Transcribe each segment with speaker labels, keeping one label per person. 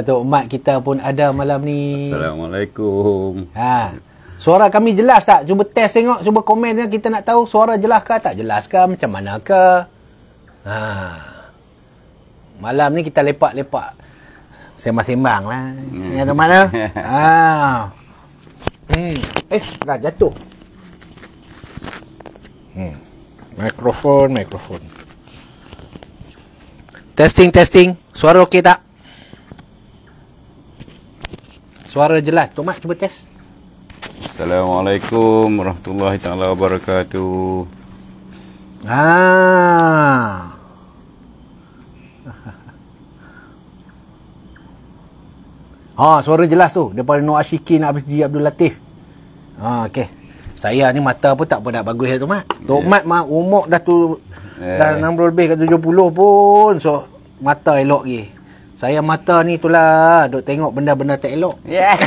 Speaker 1: Datuk Mat kita pun ada malam ni.
Speaker 2: Assalamualaikum.
Speaker 1: Ha. Suara kami jelas tak? Cuba test tengok, cuba komen ya. kita nak tahu suara jelas ke tak jelas ke macam mana ke. Ha. Malam ni kita lepak-lepak sembang-sembang lah. Hmm. Yang mana? ha. Hmm. Eh, dah jatuh. Hmm. Mikrofon, mikrofon. Testing, testing. Suara okey tak? Suara jelas. Tok Mat cuba test.
Speaker 2: Assalamualaikum warahmatullahi taala wabarakatuh. Ha.
Speaker 1: Ha, suara jelas tu daripada Noah Ashikin habis di Abdul Latif. Ha, okey. Saya ni mata pun tak pernah bagus tu Mat. tu yeah. Mat umur dah tu yeah. dah 60 eh. lebih kat 70 pun so mata elok lagi. Saya mata ni itulah duk tengok benda-benda tak elok. Yeah.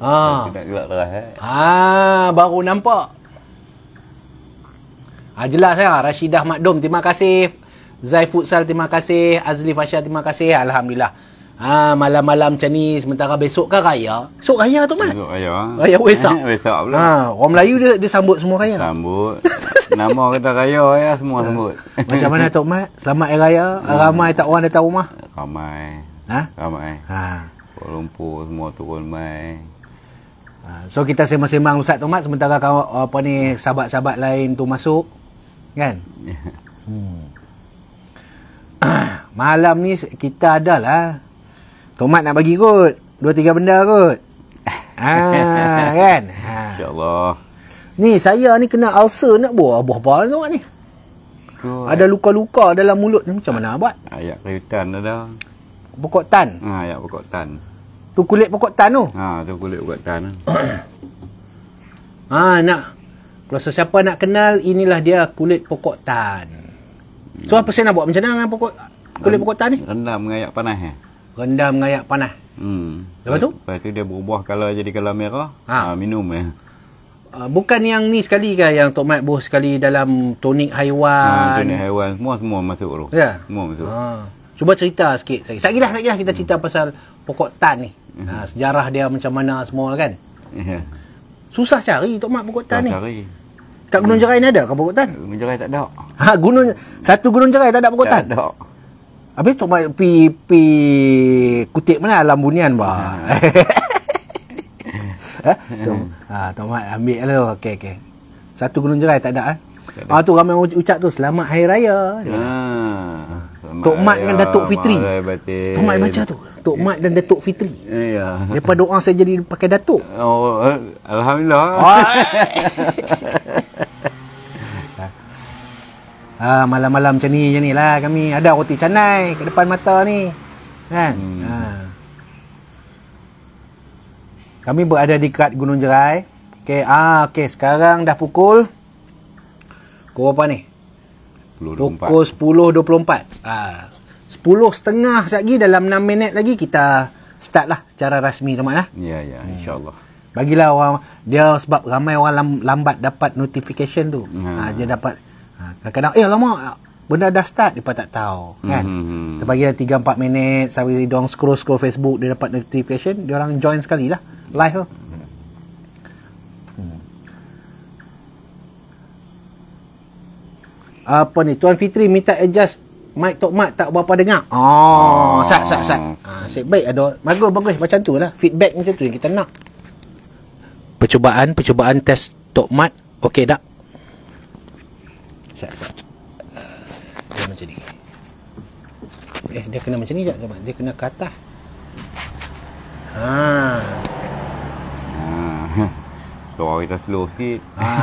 Speaker 1: ha. Ha, baru nampak. Ha, jelas saya lah. Rashidah Makdum terima kasih. Zai Futsal terima kasih, Azli Fasha terima kasih. Alhamdulillah. Ha, malam-malam macam ni sementara besok kan raya.
Speaker 2: Esok raya tu mat. Besok raya. Raya oh, Wesak. Wesak eh, pula. Ha, orang Melayu dia dia sambut semua raya. Sambut. Nama kata raya ya semua sambut. Macam mana Tok
Speaker 1: Mat? Selamat hari raya. Hmm. Ramai tak orang datang rumah?
Speaker 2: Ramai. Ha? Ramai. Ha. Kuala Lumpur semua turun mai.
Speaker 1: Ha, so kita sembang-sembang Ustaz tu Mat sementara kau apa ni sahabat-sahabat lain tu masuk. Kan?
Speaker 2: Yeah. Hmm.
Speaker 1: Malam ni kita adalah Tomat nak bagi kot. Dua tiga benda kot. ah kan?
Speaker 2: Ha. InsyaAllah.
Speaker 1: Ni saya ni kena ulcer nak buah. Buah apa ni tomat ni? Good. Ada luka-luka dalam mulut ni. Macam mana buat?
Speaker 2: Ayat kerutan dah dah. Pokok tan? Ha, ayat pokok tan. Tu kulit pokok tan tu? Ha, tu kulit pokok tan.
Speaker 1: ha, nak. Kalau sesiapa nak kenal, inilah dia kulit pokok tan. So, hmm. apa saya nak buat macam mana dengan pokok, kulit pokok tan
Speaker 2: ni? Rendam dengan ayat panas eh?
Speaker 1: rendam dengan air panas.
Speaker 2: Hmm. Lepas tu? Lepas tu dia berubah kalau jadi kalau merah. Ha. ha minum eh.
Speaker 1: Uh, bukan yang ni sekali ke yang Tok Mat bos sekali dalam tonik haiwan. Ha, tonik
Speaker 2: haiwan semua semua masuk tu. Ya. Semua masuk. Ha.
Speaker 1: Cuba cerita sikit. Sagilah sagilah kita cerita hmm. pasal pokok tan ni. Ha, sejarah dia macam mana semua kan? Ya. Susah cari Tok Mat pokok tan Susah ni. Cari. Kat Gunung hmm. Jerai ni ada ke pokok tan? Gunung Jerai tak ada. Ha, gunung satu Gunung Jerai tak ada pokok tan? Tak ada. Habis tu mai pi pi kutip mana alam bunian ba. Ha. Eh, tu. Ha, tu mai ambil lah. Okey okey. Satu gunung jerai tak ada eh. Ha? Ah tu ramai ucap tu selamat hari raya. Ha. Tok Mat dengan Datuk Fitri. Tok Mat baca tu. Tok ya. Mat dan Datuk Fitri. Eh, ya. Depa doa saya jadi pakai Datuk.
Speaker 2: Oh, eh, alhamdulillah. Ah.
Speaker 1: ha, malam-malam macam ni je ni lah kami ada roti canai ke depan mata ni kan hmm. ha. kami berada di kat Gunung Jerai ok, ha, okay. sekarang dah pukul pukul berapa ni 24. pukul 10.24 ha. 10.30 setengah lagi dalam 6 minit lagi kita start lah secara rasmi teman lah. Ya, ya. Yeah, hmm. InsyaAllah. Bagilah orang, dia sebab ramai orang lambat dapat notification tu. Yeah. Ha. ha, dia dapat Ha, kadang-kadang, eh lama benda dah start, mereka tak tahu. Kan? Mm-hmm. Terpagi dah 3-4 minit, sambil dia orang scroll-scroll Facebook, dia dapat notification, dia orang join sekali lah. Live lah. Hmm. Apa ni? Tuan Fitri minta adjust mic Tok Mat tak berapa dengar. Oh, oh, sat, sat, sat. Ha, baik ada. Lah, bagus, bagus. Macam tu lah. Feedback macam tu yang kita nak. Percubaan, percubaan test Tok Mat. Okey tak? sat sat dia macam ni eh dia kena macam ni jap sahabat dia kena ha. Ha. kata. atas
Speaker 2: ha Suara kita slow sikit ha.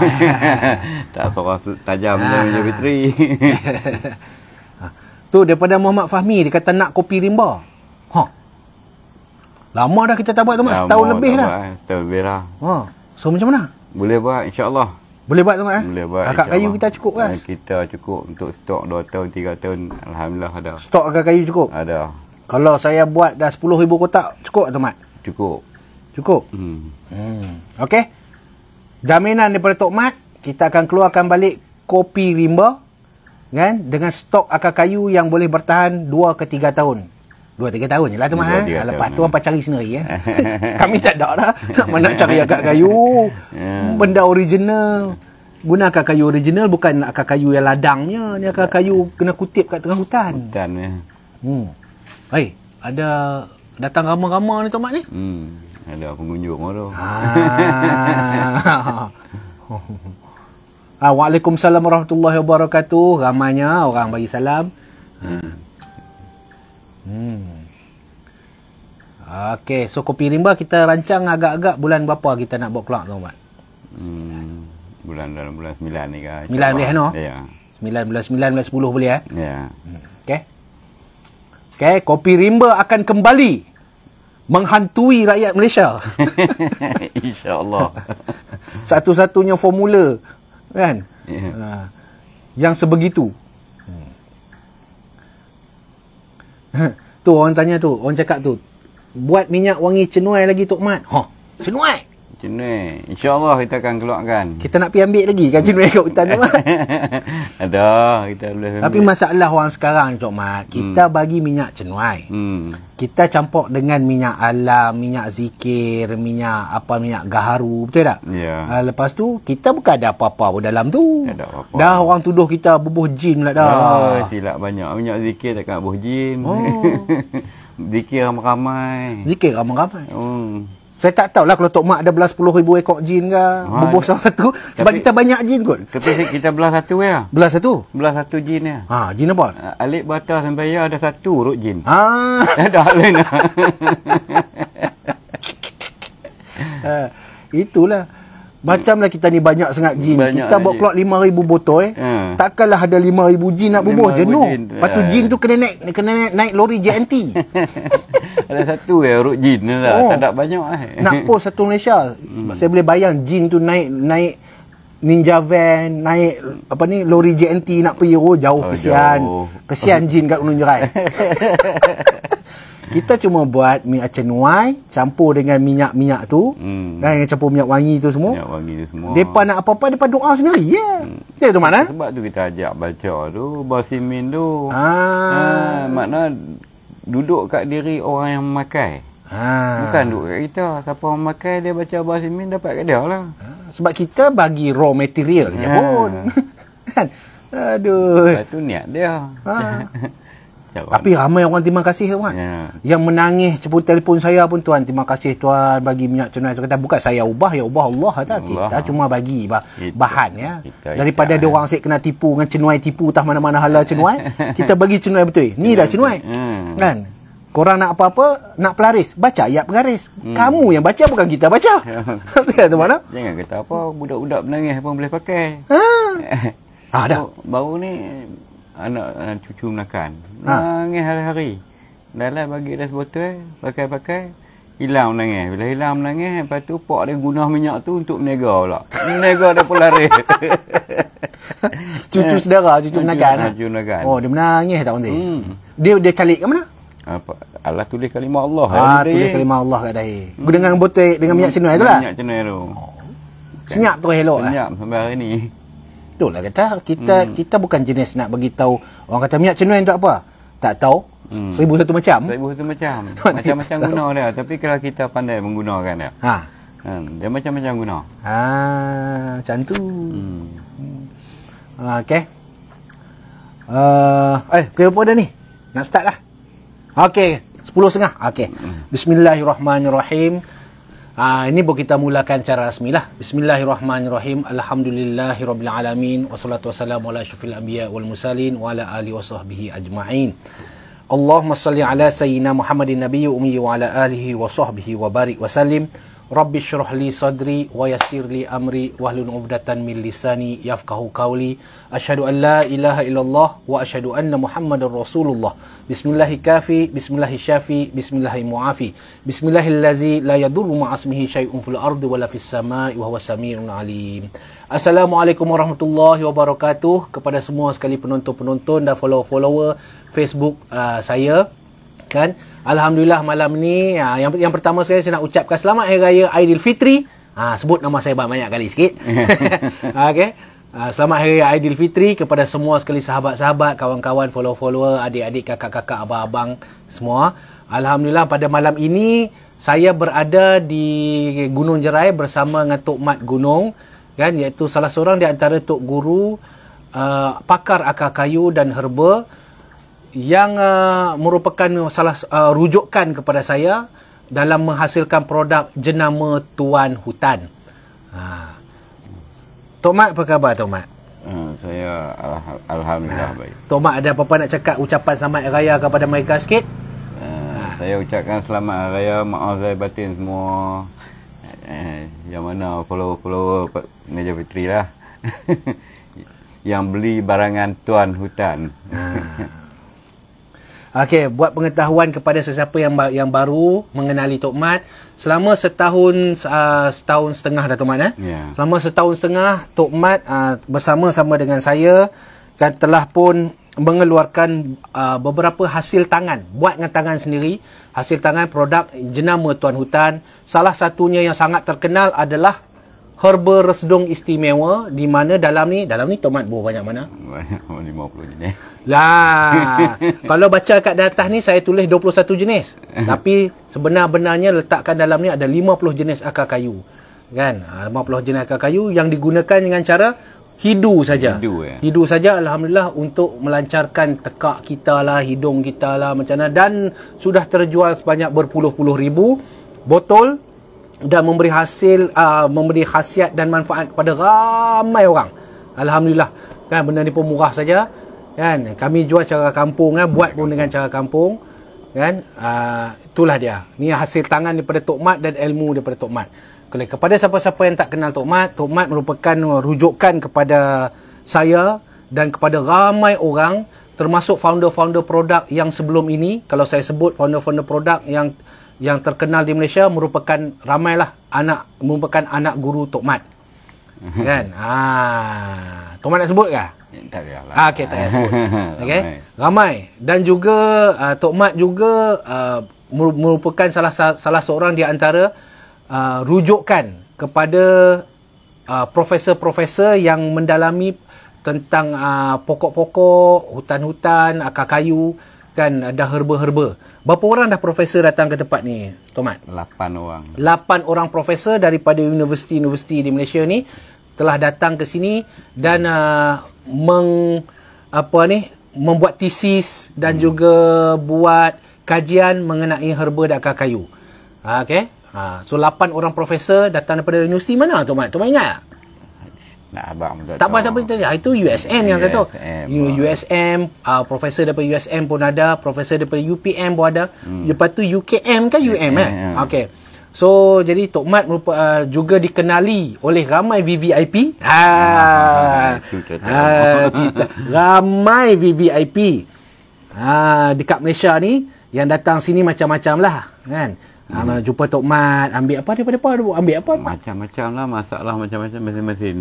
Speaker 2: Tak suara tajam ha. dia punya
Speaker 1: ha. Tu daripada Muhammad Fahmi Dia kata nak kopi rimba ha. Lama dah kita tak buat tu Lama eh. Setahun lebih dah. Buat, setahun lebih lah Setahun lebih lah ha. So macam mana?
Speaker 2: Boleh buat insyaAllah boleh buat tu mak, eh? Boleh buat. Akak kayu kita cukup kan? Kita cukup untuk stok 2 tahun, 3 tahun. Alhamdulillah ada. Stok akak kayu cukup? Ada.
Speaker 1: Kalau saya buat dah 10,000 kotak, cukup atau mak? Cukup. Cukup? Hmm. hmm. Okey. Jaminan daripada Tok Mat, kita akan keluarkan balik kopi rimba kan? dengan stok akak kayu yang boleh bertahan 2 ke 3 tahun. Dua tiga tahun je lah tu mah. Ha? Ha, lepas tu apa cari sendiri ya. Kami tak ada lah. Nak mana cari akak kayu. Ya. Benda original. Guna akak kayu original bukan akak kayu yang ladangnya. Ni akak kayu kena kutip kat tengah hutan. Hutan ya. Hmm. Hei, ada datang ramah-ramah
Speaker 2: ni tomat ni. Hmm. Ada pengunjung tu. Ha.
Speaker 1: Ah, Waalaikumsalam warahmatullahi wabarakatuh. Ramainya orang bagi salam.
Speaker 2: Hmm. Hmm.
Speaker 1: Okey, so kopi rimba kita rancang agak-agak bulan berapa kita nak buat keluar tu, Mat?
Speaker 2: Hmm. Bulan dalam bulan 9 ni kan. 9 boleh no? Ya.
Speaker 1: Yeah. 9 bulan 9 bulan 10 boleh eh? Ya. Yeah. Okey. Okey, kopi rimba akan kembali menghantui rakyat Malaysia. InsyaAllah. Satu-satunya formula kan? Yeah. Ya. Uh, yang sebegitu. tu orang tanya tu, orang cakap tu. Buat minyak wangi cenuai lagi Tok Mat.
Speaker 2: Ha, cenuai. Cina Insya Allah kita akan keluarkan.
Speaker 1: Kita nak pergi ambil lagi kan Cina Wei kat hutan tu,
Speaker 2: Ada. Kita boleh ambil. Tapi masalah
Speaker 1: orang sekarang, Cik Mat. Hmm. Kita hmm. bagi minyak Cina Hmm. Kita campur dengan minyak alam, minyak zikir, minyak apa minyak gaharu. Betul tak? Ya. Yeah. Uh, lepas tu, kita bukan ada apa-apa pun dalam tu. Tak ada apa-apa. Dah orang tuduh kita bubuh jin pula dah. Oh,
Speaker 2: silap banyak. Minyak zikir tak nak bubuh jin. Oh. zikir ramai-ramai. Zikir ramai-ramai. Hmm.
Speaker 1: Saya tak tahu lah kalau Tok Mak ada belah 10 ribu ekor jin ke. Ha, Bubuh salah
Speaker 2: satu. Tapi, sebab kita banyak jin kot. Tapi kita belah satu ya. Belah satu? Belah satu jin ya. Ha, jin apa? Ah, alik batal sampai ya ada satu urut jin. Ha. ada hal lain.
Speaker 1: uh, itulah. Macamlah kita ni banyak sangat jin. Banyak kita lah bawa keluar lima ribu botol. Eh. Ha. Takkanlah ada lima ribu jin nak bubuh je. No. Lepas tu ha. jin tu kena naik kena naik, naik lori JNT.
Speaker 2: ada satu ya, ruk jin ni lah. Oh. Tak ada banyak lah. Nak
Speaker 1: post satu Malaysia. Hmm. Saya boleh bayang jin tu naik naik Ninja van naik apa ni lori JNT nak pergi oh, jauh oh, kesian. Jauh. Kesian jin kat Gunung Jerai. Kita cuma buat minyak cenuai campur dengan minyak-minyak tu hmm. dan campur minyak wangi tu semua. Minyak
Speaker 2: wangi tu semua. Depa
Speaker 1: nak apa-apa depa doa sendiri. Ya. Yeah. Hmm.
Speaker 2: Yeah, tu mana? Sebab tu kita ajak baca tu basimin tu. Ah. Ha, ah, makna duduk kat diri orang yang memakai. Ha. Bukan duduk kat kita. Siapa orang memakai dia baca basimin dapat kat dia lah. Ha. Sebab kita bagi raw materialnya ha. pun. Kan? Aduh. Lepas tu niat dia.
Speaker 1: Ha. Cakap Tapi orang. ramai orang terima kasih tuan. Ya. Yang menangis cepu telefon saya pun tuan, terima kasih tuan bagi minyak cunai tu kata bukan saya ubah, ya ubah Allah dah kita cuma bagi bah itu, bahan ya. Itu, itu, Daripada dia orang asyik kena tipu dengan cunai tipu tah mana-mana halal cunai, kita bagi cunai betul. Ni dah cunai.
Speaker 2: Hmm. Kan?
Speaker 1: Korang nak apa-apa, nak pelaris, baca ayat pengaris. Hmm. Kamu yang baca bukan kita baca. Betul tu mana?
Speaker 2: Jangan kata apa budak-budak menangis pun boleh pakai. Ha. ah dah. Baru, baru ni anak uh, cucu menakan. Ha. Nangis ha. hari-hari. Dalam bagi das botol, pakai-pakai, hilang menangis. Bila hilang menangis, lepas tu pak dia guna minyak tu untuk menega pula. Menega dia pun lari.
Speaker 1: cucu eh. saudara, cucu menakan. Cucu
Speaker 2: menakan. Eh? Oh, dia
Speaker 1: menangis tak nanti? Hmm. Dia dia calik ke mana?
Speaker 2: Apa? Allah tulis kalimah Allah. Ha, ah, tulis kalimah
Speaker 1: Allah kat dahi. Hmm. Dengan botol, dengan minyak hmm. cenuai tu lah? Minyak cenuai tu. Senyap tu elok
Speaker 2: Senyap sampai hari ni.
Speaker 1: Itulah kata kita hmm. kita bukan jenis nak bagi tahu orang kata minyak cenuan untuk apa? Tak tahu.
Speaker 2: Hmm. Seribu satu macam.
Speaker 1: Seribu satu macam. Macam-macam guna dia
Speaker 2: tapi kalau kita pandai menggunakan dia. Ha. Hmm. dia macam-macam guna.
Speaker 1: Ha, macam tu. Hmm. Ha, okey. Uh, eh, eh kau apa dah ni? Nak start lah. Okey, 10.30. Okey. Hmm. Bismillahirrahmanirrahim. Uh, ini boleh kita mulakan cara rasmi lah. Bismillahirrahmanirrahim. Alhamdulillahirrabbilalamin. Wassalatu wassalamu ala syufil anbiya wal musalin wa ala ahli wa sahbihi ajma'in. Allahumma salli ala sayyina Muhammadin nabiya umiyya wa ala ahlihi wa sahbihi wa barik wa salim. Rabbi syurah li sadri wa yasir li amri wahlun ubdatan min lisani yafkahu kawli Ashadu an la ilaha illallah wa ashadu anna muhammadan rasulullah Bismillahi kafi, bismillahi syafi, bismillahi muafi Bismillahi lazi la yadur ma'asmihi syai'un fil ardi wa lafis samai wa huwa samirun alim Assalamualaikum warahmatullahi wabarakatuh Kepada semua sekali penonton-penonton dan follower-follower Facebook uh, saya Kan? Alhamdulillah malam ni ha, yang yang pertama sekali saya nak ucapkan selamat hari raya Aidilfitri. Ha sebut nama saya banyak kali sikit. Okey. Ha, selamat hari raya Aidilfitri kepada semua sekali sahabat-sahabat, kawan-kawan, follower follower adik-adik, kakak-kakak, abang-abang semua. Alhamdulillah pada malam ini saya berada di Gunung Jerai bersama dengan Tok Mat Gunung kan iaitu salah seorang di antara tok guru uh, pakar akar kayu dan herba yang uh, merupakan salah uh, rujukan kepada saya dalam menghasilkan produk jenama tuan hutan.
Speaker 2: Ha. Tok Mat apa khabar Tok Mat? Hmm, saya al- alhamdulillah ha. baik.
Speaker 1: Tok Mat ada apa-apa nak cakap ucapan selamat raya kepada mereka sikit?
Speaker 2: Hmm, ha. Saya ucapkan selamat raya maaf saya batin semua eh, yang mana follow follow Meja Fitri lah yang beli barangan tuan hutan. Ha.
Speaker 1: Okey, buat pengetahuan kepada sesiapa yang yang baru mengenali Tok Mat, selama setahun uh, setahun setengah dah Tok Mat eh. Yeah. Selama setahun setengah Tok Mat uh, bersama-sama dengan saya kan telah pun mengeluarkan uh, beberapa hasil tangan, buat dengan tangan sendiri, hasil tangan produk jenama Tuan Hutan. Salah satunya yang sangat terkenal adalah herba resdung istimewa di mana dalam ni dalam ni tomat buah banyak mana?
Speaker 2: Banyak 50 jenis.
Speaker 1: Lah. kalau baca kat atas ni saya tulis 21 jenis. Tapi sebenar-benarnya letakkan dalam ni ada 50 jenis akar kayu. Kan? 50 ha, jenis akar kayu yang digunakan dengan cara hidu saja. Hidu, eh. hidu saja alhamdulillah untuk melancarkan tekak kita lah, hidung kita lah macam mana dan sudah terjual sebanyak berpuluh-puluh ribu botol dan memberi hasil uh, memberi khasiat dan manfaat kepada ramai orang. Alhamdulillah. Kan benda ni pun murah saja. Kan kami jual cara kampung kan buat pun dengan cara kampung kan uh, itulah dia. Ni hasil tangan daripada Tok Mat dan ilmu daripada Tok Mat. Kalau kepada siapa-siapa yang tak kenal Tok Mat, Tok Mat merupakan uh, rujukan kepada saya dan kepada ramai orang termasuk founder-founder produk yang sebelum ini kalau saya sebut founder-founder produk yang yang terkenal di Malaysia merupakan ramailah anak merupakan anak guru Tok Mat. kan? Ha. Tok Mat nak sebut eh, lah. ah, ke? Tak payah Ah, kita tak sebut. Okey. Ramai dan juga uh, Tok Mat juga uh, merupakan salah salah seorang di antara uh, rujukan kepada uh, profesor-profesor yang mendalami tentang uh, pokok-pokok, hutan-hutan, akar kayu kan ada herba-herba. Berapa orang dah profesor datang ke tempat ni, Tomat?
Speaker 2: Lapan orang.
Speaker 1: Lapan orang profesor daripada universiti-universiti di Malaysia ni telah datang ke sini dan hmm. uh, meng apa ni, membuat tesis dan hmm. juga buat kajian mengenai herba dan akar kayu. Ha, okay. Ha, so, lapan orang profesor datang daripada universiti mana, Tomat? Tomat ingat tak?
Speaker 2: nak abang tak tahu. apa
Speaker 1: siapa ah, cerita itu USM yang kata USM, USM ah. uh, ah, profesor daripada USM pun ada profesor daripada UPM pun ada hmm. lepas tu UKM kan UM eh hmm. okey So jadi Tok Mat merupa, uh, juga dikenali oleh ramai VVIP. Ha. ha,
Speaker 2: ha,
Speaker 1: cerita. ramai VVIP. Ha dekat Malaysia ni yang datang sini macam-macam lah kan. Hmm. jumpa Tok Mat, ambil apa daripada apa, apa, ambil apa.
Speaker 2: Macam-macam lah, masalah macam-macam mesin-mesin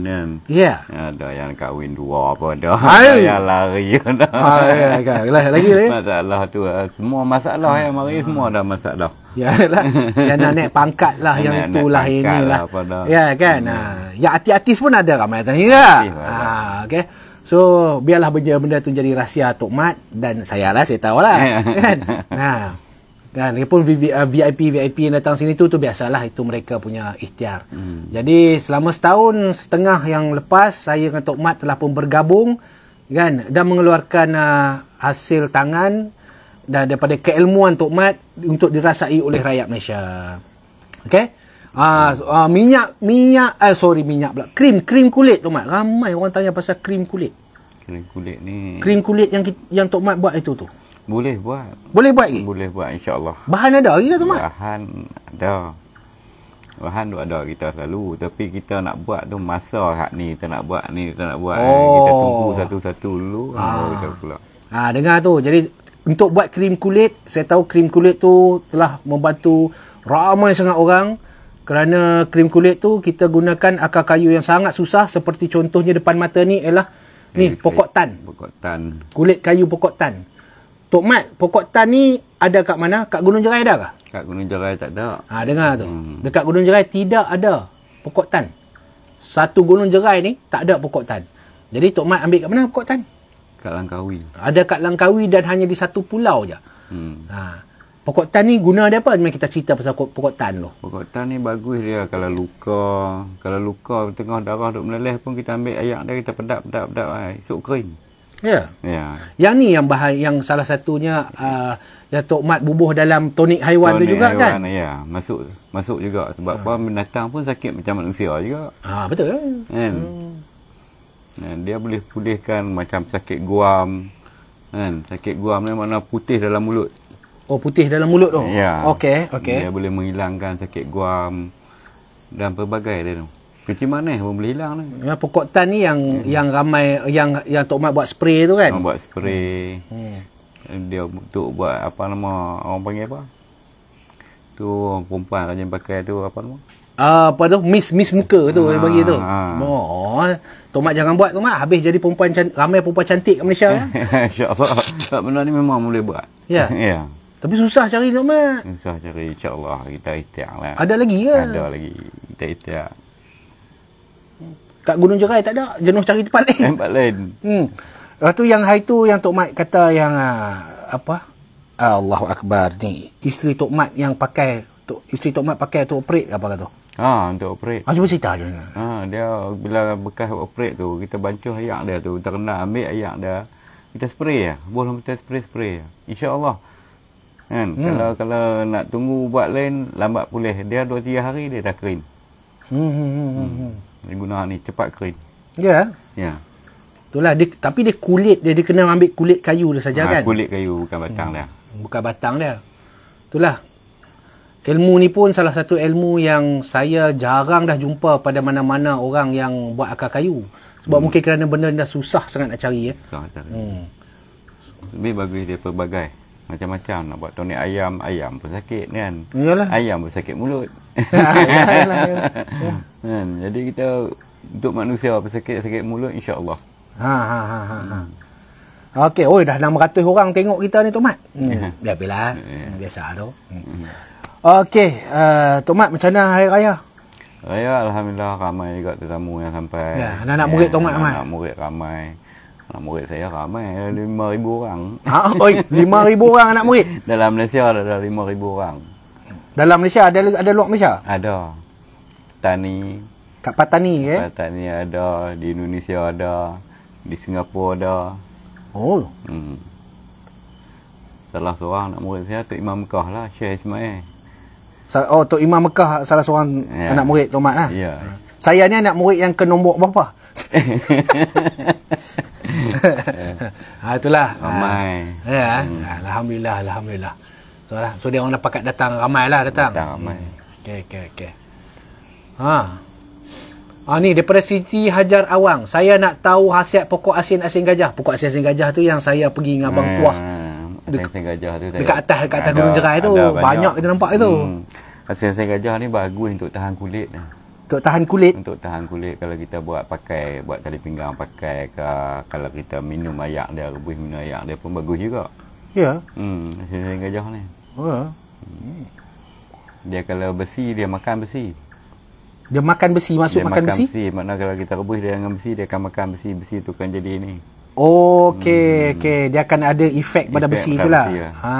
Speaker 2: Ya. Yeah. Ada yang kahwin dua apa, ada Ayuh. yang lari. Ada. Ah, ya, ya, ya. lagi, lagi, lagi. Masalah tu, ah, semua masalah hmm. yang mari, hmm. semua ada masalah. Ya lah, yang nak naik
Speaker 1: pangkat lah, yang nak itulah, yang inilah. Lah, ya kan, hmm. uh, yang artis-artis pun ada ramai tanya. Ya, lah. okay. So biarlah benda-benda tu jadi rahsia Tok Mat dan saya lah saya tahu lah kan. Nah, kan ataupun VIP uh, VIP yang datang sini tu tu biasalah itu mereka punya ikhtiar. Hmm. Jadi selama setahun setengah yang lepas saya dengan Tok Mat telah pun bergabung kan dan mengeluarkan uh, hasil tangan dan daripada keilmuan Tok Mat untuk dirasai oleh rakyat Malaysia. Okey. Uh, uh, minyak minyak eh uh, sorry minyak pula krim krim kulit Tok Mat ramai orang tanya pasal krim kulit.
Speaker 2: Krim kulit ni. Krim
Speaker 1: kulit yang yang Tok Mat buat itu tu.
Speaker 2: Boleh buat. Boleh buat lagi? Boleh buat insyaallah
Speaker 1: Bahan ada lagi tu Mat?
Speaker 2: Bahan ada. Bahan tu ada kita selalu tapi kita nak buat tu masa hak ni kita nak buat ni kita nak buat oh. kita tunggu satu-satu dulu ah. baru kita pula. ah, dengar
Speaker 1: tu. Jadi untuk buat krim kulit, saya tahu krim kulit tu telah membantu ramai sangat orang kerana krim kulit tu kita gunakan akar kayu yang sangat susah seperti contohnya depan mata ni ialah ni pokok tan. Pokok tan. Kulit kayu pokok tan. Tok Mat, pokok tan ni ada kat mana? Kat Gunung Jerai ada ke?
Speaker 2: Kat Gunung Jerai tak ada.
Speaker 1: Ha, dengar tu. Hmm. Dekat Gunung Jerai tidak ada pokok tan. Satu Gunung Jerai ni tak ada pokok tan. Jadi Tok Mat ambil kat mana pokok tan? Kat Langkawi. Ada kat Langkawi dan hanya di satu pulau je.
Speaker 2: Hmm. Ha.
Speaker 1: Pokok tan ni guna dia apa? Cuma kita cerita pasal
Speaker 2: pokok tan tu. Pokok tan ni bagus dia kalau luka. Kalau luka tengah darah duk meleleh pun kita ambil ayak dia kita pedap-pedap-pedap. Eh, esok pedap, pedap, kering yeah. Ya. Yang ni yang bahaya
Speaker 1: yang salah satunya uh, Datuk Mat bubuh dalam tonik haiwan tonik tu juga kan? haiwan, kan?
Speaker 2: Ya, masuk masuk juga sebab ha. apa binatang pun sakit macam manusia juga. Ha, betul. Kan? Hmm. Ha, dia boleh pulihkan macam sakit guam. Kan? Sakit guam ni mana putih dalam mulut.
Speaker 1: Oh, putih dalam mulut tu. Ya. Okey, okey. Dia
Speaker 2: boleh menghilangkan sakit guam dan pelbagai dia tu. Hmm. Macam mana pun boleh hilang ni.
Speaker 1: Ya, pokok tan ni yang hmm. yang ramai yang yang Tok Mat buat spray tu kan? Orang buat
Speaker 2: spray. Hmm. Eh, dia untuk buat apa nama orang panggil apa? Tu orang perempuan kan yang pakai tu apa nama?
Speaker 1: Ah, uh, apa tu? Miss miss muka tu ha, dia bagi tu. Ha. Oh. Tok Mat jangan buat tu Mat. Habis jadi perempuan ramai perempuan cantik kat Malaysia. Ya?
Speaker 2: Insya-Allah. Tak benda ni memang boleh buat. Ya. Yeah. ya.
Speaker 1: Tapi susah cari Tok Mat.
Speaker 2: Susah cari insya-Allah kita ikhtiar lah. Ada lagi ke? Ya? Ada lagi. Kita ikhtiar. Kat Gunung
Speaker 1: Jerai tak ada. Jenuh cari tempat lain. Tempat lain. Hmm. Lepas tu yang hari tu yang Tok Mat kata yang uh, apa? Allahu Akbar ni. Isteri Tok Mat yang pakai Tok, isteri Tok Mat pakai tu operate ke apa kata tu?
Speaker 2: Ha, untuk operate. Ah, cuba cerita je. Ha, dia bila bekas operate tu, kita bancuh ayak dia tu. kita Terkena ambil ayak dia. Kita spray ya. Boleh kita spray-spray ya. Allah. Kan? Hmm. Kalau kalau nak tunggu buat lain, lambat pulih. Dia 2-3 hari dia dah kering. Hmm, hmm, hmm, hmm. hmm dia guna ni cepat kering. Ya. Yeah. Ya. Yeah.
Speaker 1: Itulah dia tapi dia kulit dia dia kena ambil kulit kayu dia saja ha, kan.
Speaker 2: kulit kayu bukan batang hmm. dia.
Speaker 1: Bukan batang dia. Itulah. Ilmu ni pun salah satu ilmu yang saya jarang dah jumpa pada mana-mana orang yang buat akar kayu. Sebab hmm. mungkin kerana benda dah susah sangat nak cari ya.
Speaker 2: Susah nak cari. Hmm. Lebih bagus dia pelbagai macam-macam nak buat tonik ayam ayam pun sakit kan Yalah. ayam pun sakit mulut ha, ya, ya, jadi kita untuk manusia apa sakit sakit mulut insyaallah
Speaker 1: ha ha ha, ha. Hmm. Ha. Okay, oi dah 600 orang tengok kita ni tomat
Speaker 2: hmm. ya. biar ya. Hmm, biasa tu hmm. hmm.
Speaker 1: okey uh, eh, tomat macam mana hari raya
Speaker 2: raya alhamdulillah ramai juga tetamu yang sampai ya, anak-anak ya, murid tomat ramai anak-anak murid ramai, ramai murid saya ramai ada ribu orang. Ha oi ribu orang anak murid. Dalam Malaysia ada lima ribu orang.
Speaker 1: Dalam Malaysia ada ada luar Malaysia?
Speaker 2: Ada. Tani. Kat Patani ke? Eh? Patani ada, di Indonesia ada, di Singapura ada. Oh. Hmm. Salah seorang anak murid saya Tok Imam Mekah lah, Syekh Ismail.
Speaker 1: Oh, Tok Imam Mekah salah seorang yeah. anak murid Tok Mat lah. Ya. Yeah. Ha saya ni anak murid yang ke nombor berapa? ha itulah. Ha. Ramai. Ya, ha, ya. Hmm. Alhamdulillah, alhamdulillah. So, lah. so dia orang dapat datang lah datang. Datang ramai. Hmm. Okay, okay, okay. Ha. Ah ni daripada Siti Hajar Awang. Saya nak tahu khasiat pokok asin asin gajah. Pokok asin asin gajah tu yang saya pergi dengan abang hmm. kuah.
Speaker 2: Asin asin gajah tu. Dekat atas dekat atas gunung jerai tu banyak. banyak, kita nampak tu. Hmm. Asin asin gajah ni bagus untuk tahan kulit. Hmm untuk tahan kulit untuk tahan kulit kalau kita buat pakai buat tali pinggang pakai ke kalau kita minum air dia rebus minum air dia pun bagus juga ya hmm sini jauh ni
Speaker 1: oh hmm.
Speaker 2: dia kalau besi dia makan besi
Speaker 1: dia makan besi masuk dia makan, makan besi
Speaker 2: besi makna kalau kita rebus dia dengan besi dia akan makan besi besi tu kan jadi ni
Speaker 1: Okey, hmm. okey. Dia akan ada efek pada besi tu lah. ya. Ha,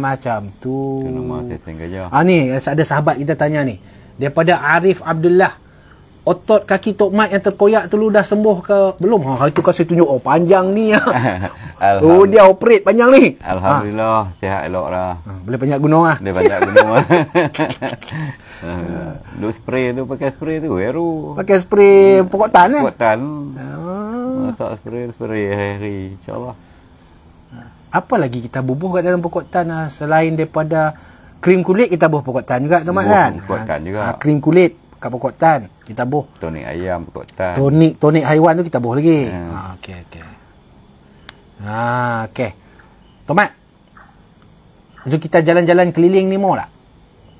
Speaker 1: macam tu. Kenapa
Speaker 2: saya tengok je. Ah
Speaker 1: ni, ada sahabat kita tanya ni daripada Arif Abdullah otot kaki Tok Mat yang terkoyak tu lu dah sembuh ke belum ha itu kasi tunjuk oh panjang ni ah oh dia operate panjang ni alhamdulillah
Speaker 2: ha. sihat elok lah ha.
Speaker 1: boleh banyak gunung ah boleh banyak gunung ah
Speaker 2: lu spray tu pakai spray tu hero
Speaker 1: pakai spray hmm. pokok tan eh pokok
Speaker 2: tan ah. masak spray spray hari insyaallah ha.
Speaker 1: apa lagi kita bubuh kat dalam pokok tan selain daripada krim kulit kita buah pokok tan juga tu mak kan. pokok tan juga. Ha, krim kulit kat pokok tan kita buah.
Speaker 2: Tonik ayam pokok tan. Tonik
Speaker 1: tonik haiwan tu kita buah lagi. Yeah. Ha okey okey. Ha okey. Tomat. Jadi kita jalan-jalan keliling ni mau tak?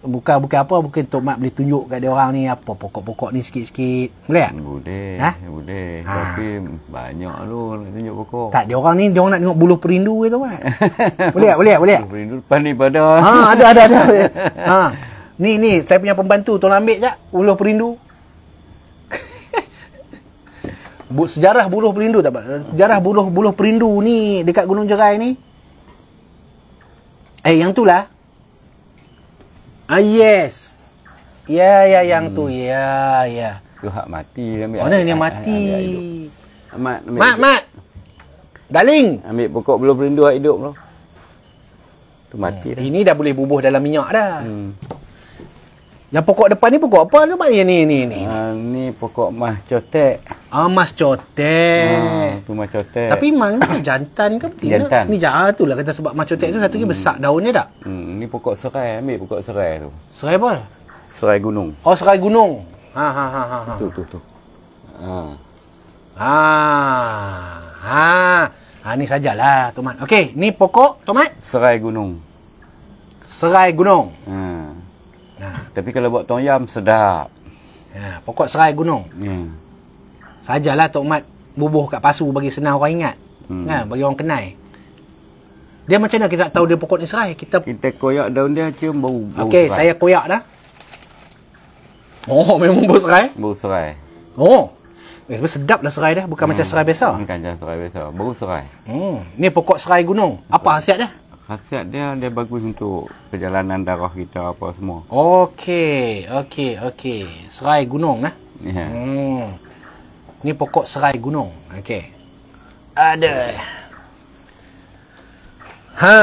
Speaker 1: Buka buka apa mungkin Tok mak boleh tunjuk kat dia orang ni apa pokok-pokok ni sikit-sikit
Speaker 2: boleh tak? boleh ha? boleh ha. tapi banyak lu nak tunjuk pokok
Speaker 1: tak dia orang ni dia orang nak tengok buluh perindu ke Tok Mat boleh boleh boleh tak
Speaker 2: perindu depan ni pada ha, ada ada ada ha.
Speaker 1: ni ni saya punya pembantu tolong ambil je buluh perindu Bu, sejarah buluh perindu tak Pak? Sejarah buluh buluh perindu ni dekat Gunung Jerai ni. Eh yang tu lah. Ah yes. Ya ya yang hmm. tu. Ya
Speaker 2: ya. Tu hak mati ambil. Mana yang mati? Amat ambil. Mat mat. Darling, ambil pokok belum rindu hidup
Speaker 1: tu. Tu mati hmm. dah. Ini dah boleh bubuh dalam minyak dah. Hmm. Yang pokok depan ni pokok apa? tu mak ya ni ni. ni. Ha, ni pokok mas cotek. Ah mas cotek. Ha, tu mah cotek. Tapi mang ni jantan ke betina? Jantan. Ni jaa tu lah kata sebab mas cotek hmm. tu satu dia besar daunnya tak?
Speaker 2: Hmm, ni pokok serai ambil pokok serai tu. Serai apa? Serai gunung. Oh serai gunung. Ha ha ha ha. ha. Tu tu tu. Ha.
Speaker 1: Ha. Ha. Ha ni sajalah tomat. Okey, ni
Speaker 2: pokok tomat serai gunung. Serai gunung. Hmm. Ha. Tapi kalau buat tomyam sedap. Ha, pokok serai gunung. Ya. Yeah.
Speaker 1: Sajalah Tok Mat bubuh kat pasu bagi senang orang ingat. Hmm. Ha, bagi orang kenai. Dia macam mana kita nak tahu dia pokok ni serai? Kita kita koyak daun dia cium bau. bau Okey, saya koyak dah. Oh, memang bau serai.
Speaker 2: Bau serai.
Speaker 1: Oh. Eh, tapi sedap lah serai dah. Bukan hmm. macam serai
Speaker 2: biasa. Bukan macam serai biasa. Bau serai.
Speaker 1: Hmm. Ni pokok serai gunung. Apa khasiat dia?
Speaker 2: Khasiat dia dia bagus untuk perjalanan darah kita apa semua.
Speaker 1: Okey, okey, okey. Serai gunung nah. Eh? Ya. Yeah. Hmm. Ni pokok serai gunung. Okey.
Speaker 2: Ada.
Speaker 1: Ha.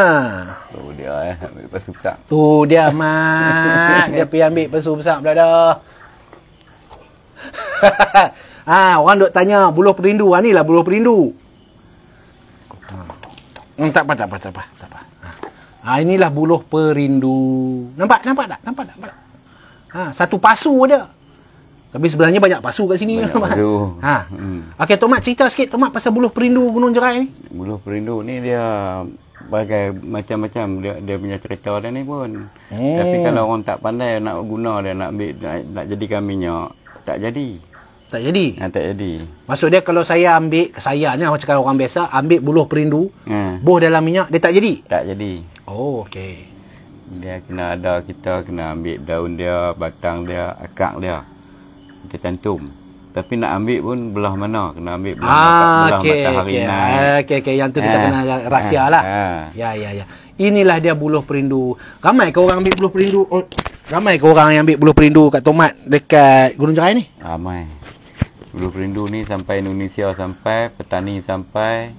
Speaker 1: Tu
Speaker 2: dia eh, ambil pasu besar.
Speaker 1: Tu dia mak, dia pergi ambil pasu besar pula dah. ha, orang duk tanya buluh perindu. Ha ni lah buluh perindu. Hmm, tak apa, tak apa, tak apa. Ha, inilah buluh perindu. Nampak? Nampak tak? Nampak tak? Ha, satu pasu ada. Tapi sebenarnya banyak pasu kat sini. Banyak pasu. Ha. Hmm. Okey, Tomat cerita sikit Tomat pasal buluh perindu Gunung Jerai ni.
Speaker 2: Buluh perindu ni dia bagai macam-macam dia, dia punya cerita dia ni pun. Hmm. Tapi kalau orang tak pandai nak guna dia, nak, nak, nak jadikan minyak, tak jadi. Tak jadi. Ha, tak jadi.
Speaker 1: Maksud dia kalau saya ambil, saya ni macam kalau orang biasa, ambil buluh perindu,
Speaker 2: hmm. Ha. buh dalam minyak, dia tak jadi? Tak jadi. Oh, okey. Dia kena ada, kita kena ambil daun dia, batang dia, akar dia. Kita cantum. Tapi nak ambil pun belah mana? Kena ambil belah, ah, mata, okay, belah matahari okay. naik. Ah, okey, okey. Yang tu kita ah, kena rahsia eh, lah. Eh. Ya,
Speaker 1: ya, ya. Inilah dia buluh perindu. Ramai ke orang ambil buluh perindu? Oh, ramai ke orang yang ambil buluh perindu kat tomat dekat Gunung Jerai ni?
Speaker 2: Ramai. Bulu perindu ni sampai Indonesia sampai Petani sampai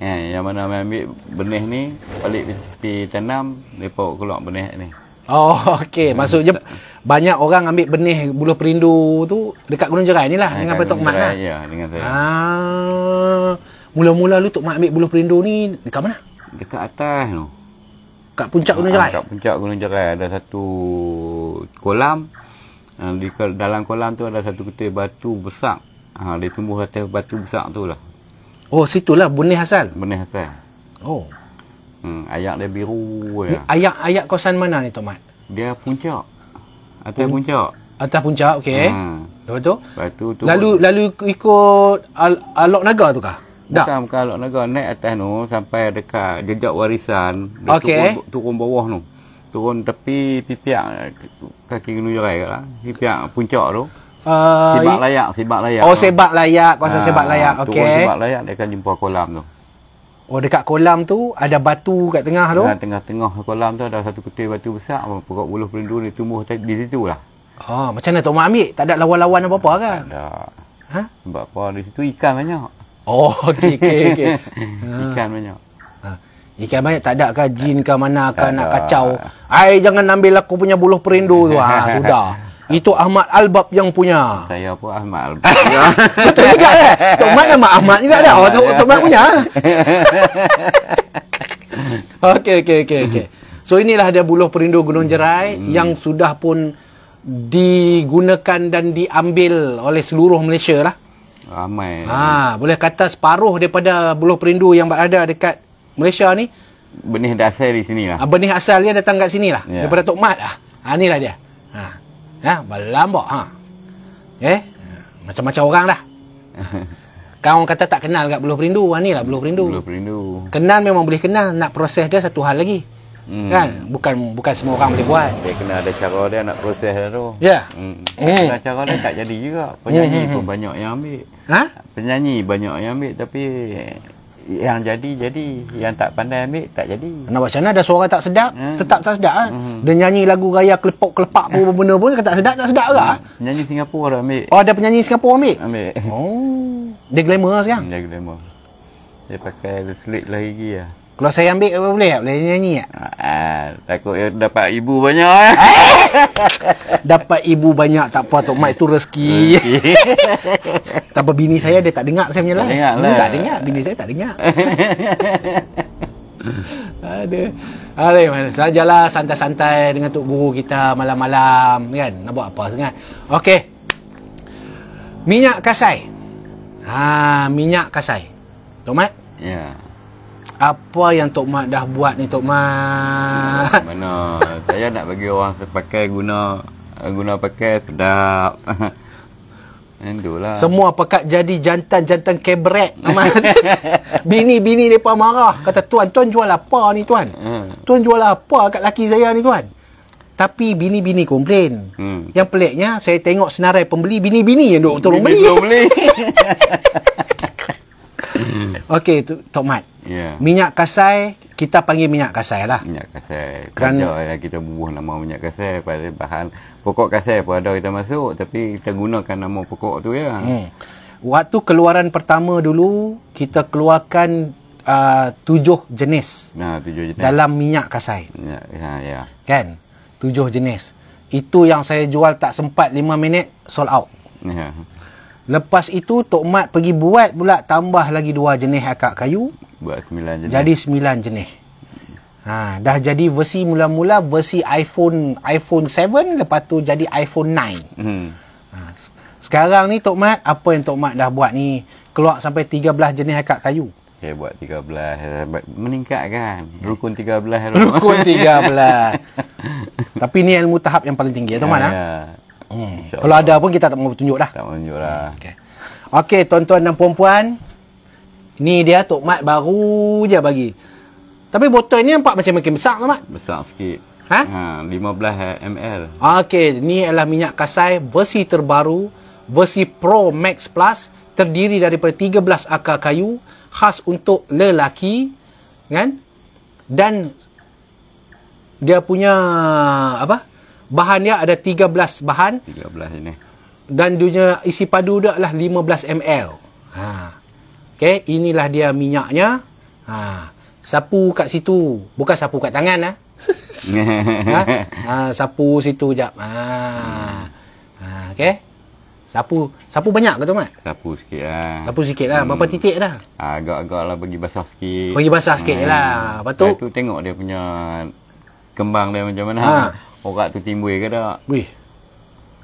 Speaker 2: eh, Yang mana ambil benih ni Balik di tanam Mereka keluar benih ni
Speaker 1: Oh okey maksudnya banyak orang ambil benih buluh perindu tu dekat Gunung Jerai ni lah ah, dengan Petok Mat lah.
Speaker 2: Ya dengan saya.
Speaker 1: Ah, mula-mula lu Tok mak ambil buluh perindu ni dekat mana?
Speaker 2: Dekat atas tu. Dekat puncak Gunung ah, Jerai? Dekat puncak Gunung Jerai ada satu kolam ha, di dalam kolam tu ada satu kutir batu besar ha, dia tumbuh atas batu besar tu lah oh situlah benih asal benih asal oh hmm, ayak dia biru ya.
Speaker 1: ayak ayak kawasan mana ni Tok Mat
Speaker 2: dia puncak atas Pun- puncak
Speaker 1: atas puncak okey
Speaker 2: hmm. lepas tu batu tu lalu lalu ikut al alok naga tu kah tak. Bukan, bukan Alok Naga. Naik atas tu sampai dekat jejak warisan. Okey. Turun, turun bawah tu turun tepi pipiak kaki gunung jerai kat lah. Pipiak puncak tu.
Speaker 1: Uh, ah, sebab
Speaker 2: layak, sebab layak. Oh, sebab
Speaker 1: layak, kawasan uh, ah, sebab layak. Turun okay. sebab layak,
Speaker 2: dia akan jumpa kolam tu.
Speaker 1: Oh, dekat kolam tu ada batu kat tengah tu? Ya,
Speaker 2: tengah-tengah kolam tu ada satu kutir batu besar. Pokok buluh pelindu ni tumbuh di situ lah.
Speaker 1: Oh, macam mana Tok Mak ambil? Tak ada lawan-lawan apa-apa kan? Tak
Speaker 2: ada. Ha? Sebab apa? Di situ ikan banyak. Oh, okey, okey, okey. ikan banyak.
Speaker 1: Di banyak tak ada ke jin ke mana ke nak kacau. Ai jangan ambil aku punya buluh perindu tu. Ha, sudah. Itu Ahmad Albab yang punya.
Speaker 2: Saya pun Ahmad Albab. Betul juga kan? Eh? Tok Mat nama Ahmad juga dah. Eh? Oh, Tok, Mat punya. Ah.
Speaker 1: okey, okey, okey. Okay. So inilah dia buluh perindu Gunung Jerai hmm. yang sudah pun digunakan dan diambil oleh seluruh Malaysia lah. Ramai. Ha, boleh kata separuh daripada buluh perindu yang berada dekat Malaysia ni
Speaker 2: benih dasar di sini lah. Ah,
Speaker 1: benih asal dia datang kat sini lah. Yeah. Daripada Tok Mat lah. Ha, inilah dia. Ha. ha, ha. Ya, ha, berlambak. Ha. Eh? Macam-macam orang dah. Kau orang kata tak kenal kat Buluh Perindu. Ha, inilah Buluh Perindu. Buluh Perindu. Kenal memang boleh kenal. Nak proses dia satu hal lagi. Hmm. Kan? Bukan bukan semua orang boleh buat.
Speaker 2: Dia kena ada cara dia nak proses dia tu. Ya. Yeah. Hmm. Hmm. Cara dia tak jadi juga. Penyanyi hmm. hmm pun hmm. banyak yang ambil. Ha? Penyanyi banyak yang ambil tapi yang jadi jadi yang tak pandai ambil tak jadi
Speaker 1: nak buat macam ada suara tak sedap hmm. tetap tak sedap ah hmm. dia nyanyi lagu raya kelepok kelepak pun hmm. benda pun tak sedap tak sedap lah hmm.
Speaker 2: penyanyi eh? Singapura ambil
Speaker 1: oh ada penyanyi Singapura ambil
Speaker 2: ambil oh dia glamour lah sekarang dia glamour dia pakai slick lagi ah ya. Kalau
Speaker 1: saya ambil apa boleh tak? Boleh nyanyi tak?
Speaker 2: Ha, takut ya, dapat ibu banyak eh.
Speaker 1: dapat ibu banyak tak apa Tok Mat itu rezeki. tak apa bini saya dia tak dengar saya punya lah. Tak dengar lah. Tak dengar. Bini saya tak dengar. Ade, Ada eh, mana sajalah santai-santai dengan tok guru kita malam-malam kan. Nak buat apa sangat. Okey. Minyak kasai. Ha, minyak kasai. Tok Mat? Ya. Yeah apa yang Tok Mat dah buat ni Tok Mat?
Speaker 2: Mana? Saya nak bagi orang pakai guna guna pakai sedap. Endulah. Semua
Speaker 1: pekat jadi jantan-jantan kebret. Bini-bini depa marah kata tuan tuan jual apa ni tuan? Hmm. Tuan jual apa kat laki saya ni tuan? Tapi bini-bini komplain. Hmm. Yang peliknya saya tengok senarai pembeli bini-bini yang duk betul beli. Belum beli. Hmm. Okey, tu tomat. Yeah. Minyak kasai, kita panggil minyak kasai lah. Minyak
Speaker 2: kasai. Kerana Kajak, kita bubuh nama minyak kasai pada bahan pokok kasai pun ada kita masuk. Tapi kita gunakan nama pokok tu ya. Hmm.
Speaker 1: Waktu keluaran pertama dulu, kita keluarkan uh, tujuh jenis.
Speaker 2: Nah, tujuh jenis. Dalam
Speaker 1: minyak kasai.
Speaker 2: Ya, ya. ya.
Speaker 1: Kan? Tujuh jenis. Itu yang saya jual tak sempat lima minit, sold out. Ya. Lepas itu Tok Mat pergi buat pula tambah lagi dua jenis akak kayu.
Speaker 2: Buat sembilan jenis. Jadi
Speaker 1: sembilan jenis. Ha, dah jadi versi mula-mula versi iPhone iPhone 7 lepas tu jadi iPhone 9.
Speaker 2: Hmm. Ha,
Speaker 1: sekarang ni Tok Mat apa yang Tok Mat dah buat ni keluar sampai 13 jenis akak kayu.
Speaker 2: Okay, ya, buat 13 eh, kan? rukun 13 lah. rukun 13
Speaker 1: tapi ni ilmu tahap yang paling tinggi ya, Tok Mat ya, ha? Ya.
Speaker 2: Hmm. Kalau
Speaker 1: ada pun kita tak mau tunjuk dah. Tak mau tunjuk lah. Okey. Okey, tuan-tuan dan puan-puan. Ni dia Tok Mat baru je bagi. Tapi botol ni nampak macam makin besar tu Mat.
Speaker 2: Besar sikit. Ha? Ha, 15 ml.
Speaker 1: Ah, okey, ni adalah minyak kasai versi terbaru. Versi Pro Max Plus. Terdiri daripada 13 akar kayu. Khas untuk lelaki. Kan? Dan dia punya apa? Bahan dia ada 13 bahan.
Speaker 2: 13 ini.
Speaker 1: Dan dia isi padu dia adalah 15 ml. Ha. Okey, inilah dia minyaknya. Ha. Sapu kat situ. Bukan sapu kat tangan ah.
Speaker 2: Ha. ha.
Speaker 1: ha. sapu situ jap. Ha. Ha, okey. Sapu sapu banyak ke tu Mat?
Speaker 2: Sapu sikit lah.
Speaker 1: Sapu sikit lah. Hmm. titik dah?
Speaker 2: Ha, agak-agak lah bagi basah sikit. Bagi basah sikit hmm. lah. Lepas tu? Lepas tu tengok dia punya kembang dia macam mana. Ha orang tu timbul ke tak. Weh.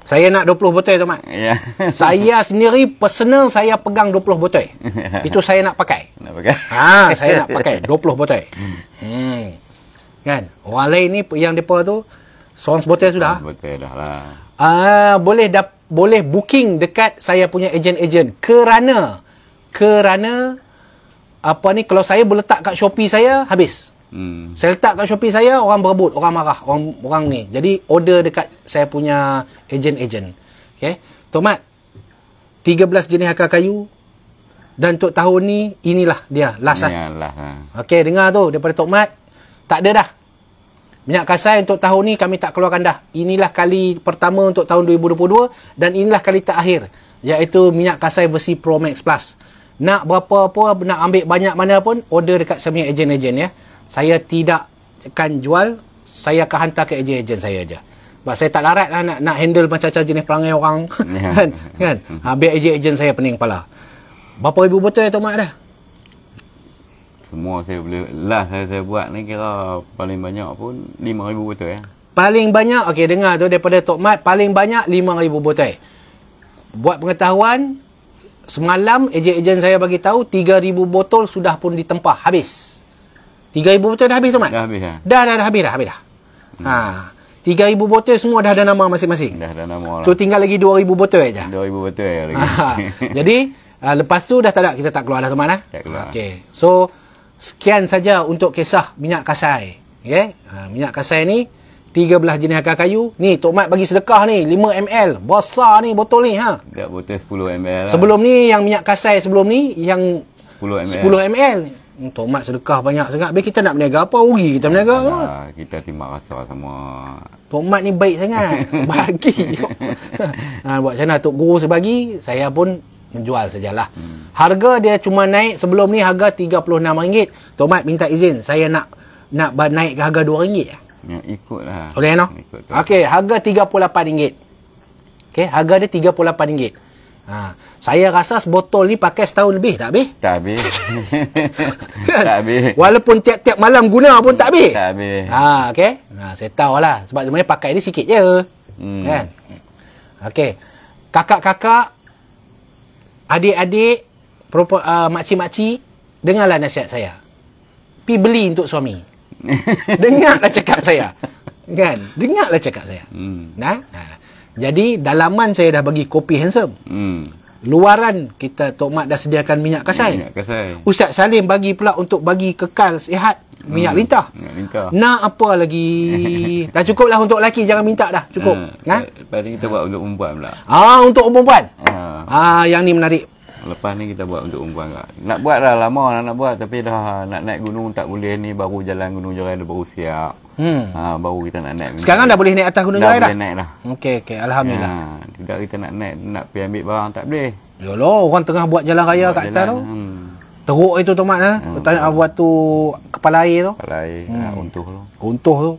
Speaker 2: Saya nak 20 botol tu, Mat. Ya. saya sendiri personal
Speaker 1: saya pegang 20 botol.
Speaker 2: Itu saya nak pakai. Nak pakai. Ha, saya nak pakai 20 botol. Hmm.
Speaker 1: hmm. Kan? Orang lain ni yang depa tu seorang botol sudah. Botol dah lah. Ah, uh, boleh dah boleh booking dekat saya punya ejen-ejen. Kerana kerana apa ni kalau saya boleh letak kat Shopee saya habis. Hmm. Saya letak kat Shopee saya, orang berebut, orang marah, orang orang ni. Jadi order dekat saya punya agent ejen Okey. Tomat 13 jenis akar kayu dan untuk tahun ni inilah dia last ah.
Speaker 2: Ha.
Speaker 1: Okey, dengar tu daripada Tomat tak ada dah. Minyak kasai untuk tahun ni kami tak keluarkan dah. Inilah kali pertama untuk tahun 2022 dan inilah kali terakhir iaitu minyak kasai versi Pro Max Plus. Nak berapa apa nak ambil banyak mana pun order dekat semua agent agent ya saya tidak akan jual saya akan hantar ke ejen-ejen saya aja sebab saya tak larat lah nak, nak handle macam-macam jenis perangai orang ya. kan, kan? Hmm. Ha, biar ejen-ejen saya pening kepala berapa ribu botol ya Tok Mat dah?
Speaker 2: semua saya boleh last saya, saya buat ni kira paling banyak pun lima ribu botol ya
Speaker 1: paling banyak ok dengar tu daripada Tok Mat paling banyak lima ribu botol buat pengetahuan semalam ejen-ejen saya bagi tahu tiga ribu botol sudah pun ditempah habis Tiga ibu botol dah habis tu, Mat? Dah habis, ya? Dah, dah, dah habis dah. Habis dah. Hmm. Ha. Tiga ibu botol semua dah ada nama masing-masing. Dah ada nama lah. So, tinggal lagi dua ribu botol
Speaker 2: saja. Dua ribu botol ya, lagi. Ha. Jadi,
Speaker 1: uh, lepas tu dah tak ada. Kita tak keluar lah, teman. Eh? Tak keluar. Okay. So, sekian saja untuk kisah minyak kasai. Okay? Uh, ha, minyak kasai ni, tiga belah jenis akar kayu. Ni, Tok Mat bagi sedekah ni. lima ml. Besar ni botol ni. Ha?
Speaker 2: Tak botol sepuluh ml lah. Sebelum
Speaker 1: ni, yang minyak kasai sebelum ni, yang
Speaker 2: 10 10 ml. 10
Speaker 1: ml. Hmm, tomat sedekah banyak sangat. Baik kita nak berniaga apa? ugi kita berniaga. Ya,
Speaker 2: kita timbak rasa lah sama.
Speaker 1: Tomat ni baik sangat. Bagi. ha, buat macam mana? Tok Guru sebagi, saya pun menjual sajalah. Hmm. Harga dia cuma naik sebelum ni harga RM36. Tomat minta izin. Saya nak nak naik ke harga RM2.
Speaker 2: Ya, ikutlah.
Speaker 1: Okey, no? Ikut Okey, harga RM38. Okey, harga dia RM38. Ha. Saya rasa sebotol ni pakai setahun lebih tak habis? Tak habis. tak habis. Walaupun tiap-tiap malam guna pun tak habis? Tak habis. Ha, okay? ha, saya tahu lah. Sebab sebenarnya pakai ni sikit je. Hmm. Kan? Okay. Kakak-kakak, adik-adik, uh, makcik-makcik, dengarlah nasihat saya. Pi beli untuk suami. Dengarlah cakap saya. Kan? Dengarlah cakap saya. Hmm. Nah? Nah. Jadi dalaman saya dah bagi kopi handsome. Hmm. Luaran kita Tok Mat dah sediakan minyak kasai. Minyak kasai. Ustaz Salim bagi pula untuk bagi kekal sihat minyak hmm. lintah.
Speaker 2: Minyak lintah. Nak
Speaker 1: apa lagi? dah cukuplah untuk lelaki jangan minta dah, cukup.
Speaker 2: Ha. Ha? Pada kita buat untuk perempuan pula.
Speaker 1: Ah untuk perempuan. Ah. ah yang ni menarik.
Speaker 2: Lepas ni kita buat untuk umpuan kak. Nak buat dah lama nak, lah nak buat tapi dah nak naik gunung tak boleh ni baru jalan gunung jalan dah baru siap. Hmm. Ha, baru kita nak naik. Sekarang
Speaker 1: dah boleh naik atas gunung jalan dah? Dah boleh naik dah. Okey, okey. Alhamdulillah.
Speaker 2: Ha, tidak kita nak naik, nak pergi ambil barang tak boleh.
Speaker 1: Yolah, orang tengah buat jalan raya buat kat jalan, atas tu. Hmm. Teruk itu tu Mat. Ha? Hmm. Tanya buat tu kepala air tu.
Speaker 2: Kepala air. Hmm. Ha, untuh tu. Untuh tu.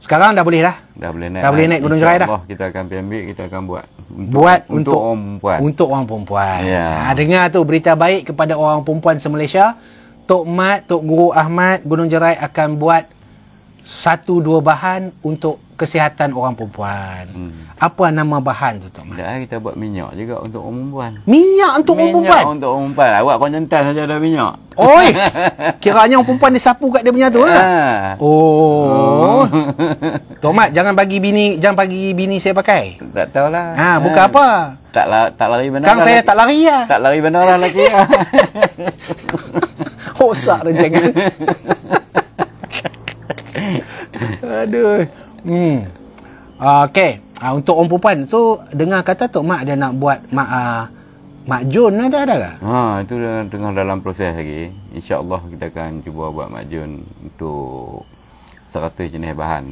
Speaker 2: Sekarang dah boleh dah. Dah boleh naik. Dah boleh lah. naik gunung Jerai dah. Allah kita akan PMB kita akan buat untuk, buat untuk, untuk orang perempuan.
Speaker 1: Untuk orang perempuan. Yeah. Ha dengar tu berita baik kepada orang perempuan se Malaysia. Tok Mat, Tok Guru Ahmad Gunung Jerai akan buat satu dua bahan untuk kesihatan orang perempuan. Hmm. Apa nama bahan tu Tok
Speaker 2: Mat? kita buat minyak juga untuk orang perempuan.
Speaker 1: Minyak untuk minyak orang perempuan? Minyak
Speaker 2: untuk orang perempuan. Awak kau nyentas saja ada minyak. Oi.
Speaker 1: Kiranya orang perempuan dia sapu kat dia punya tu ha. lah. Oh. Tok Mat jangan bagi bini, jangan bagi bini saya pakai.
Speaker 2: Tak tahulah. Ha, bukan ha. Eh. apa? Tak la, tak lari benar. Kang lah saya tak lari ya. Tak lari benar lah lagi. Rosak oh, rencana. Aduh.
Speaker 1: Hmm. Ah, okey. Ha, untuk orang perempuan tu so, dengar kata Tok Mak dia nak buat Mak uh, Mak Jun ada ada ke?
Speaker 2: Ha, itu dengan tengah dalam proses lagi. Insya Allah kita akan cuba buat Mak Jun untuk 100 jenis bahan.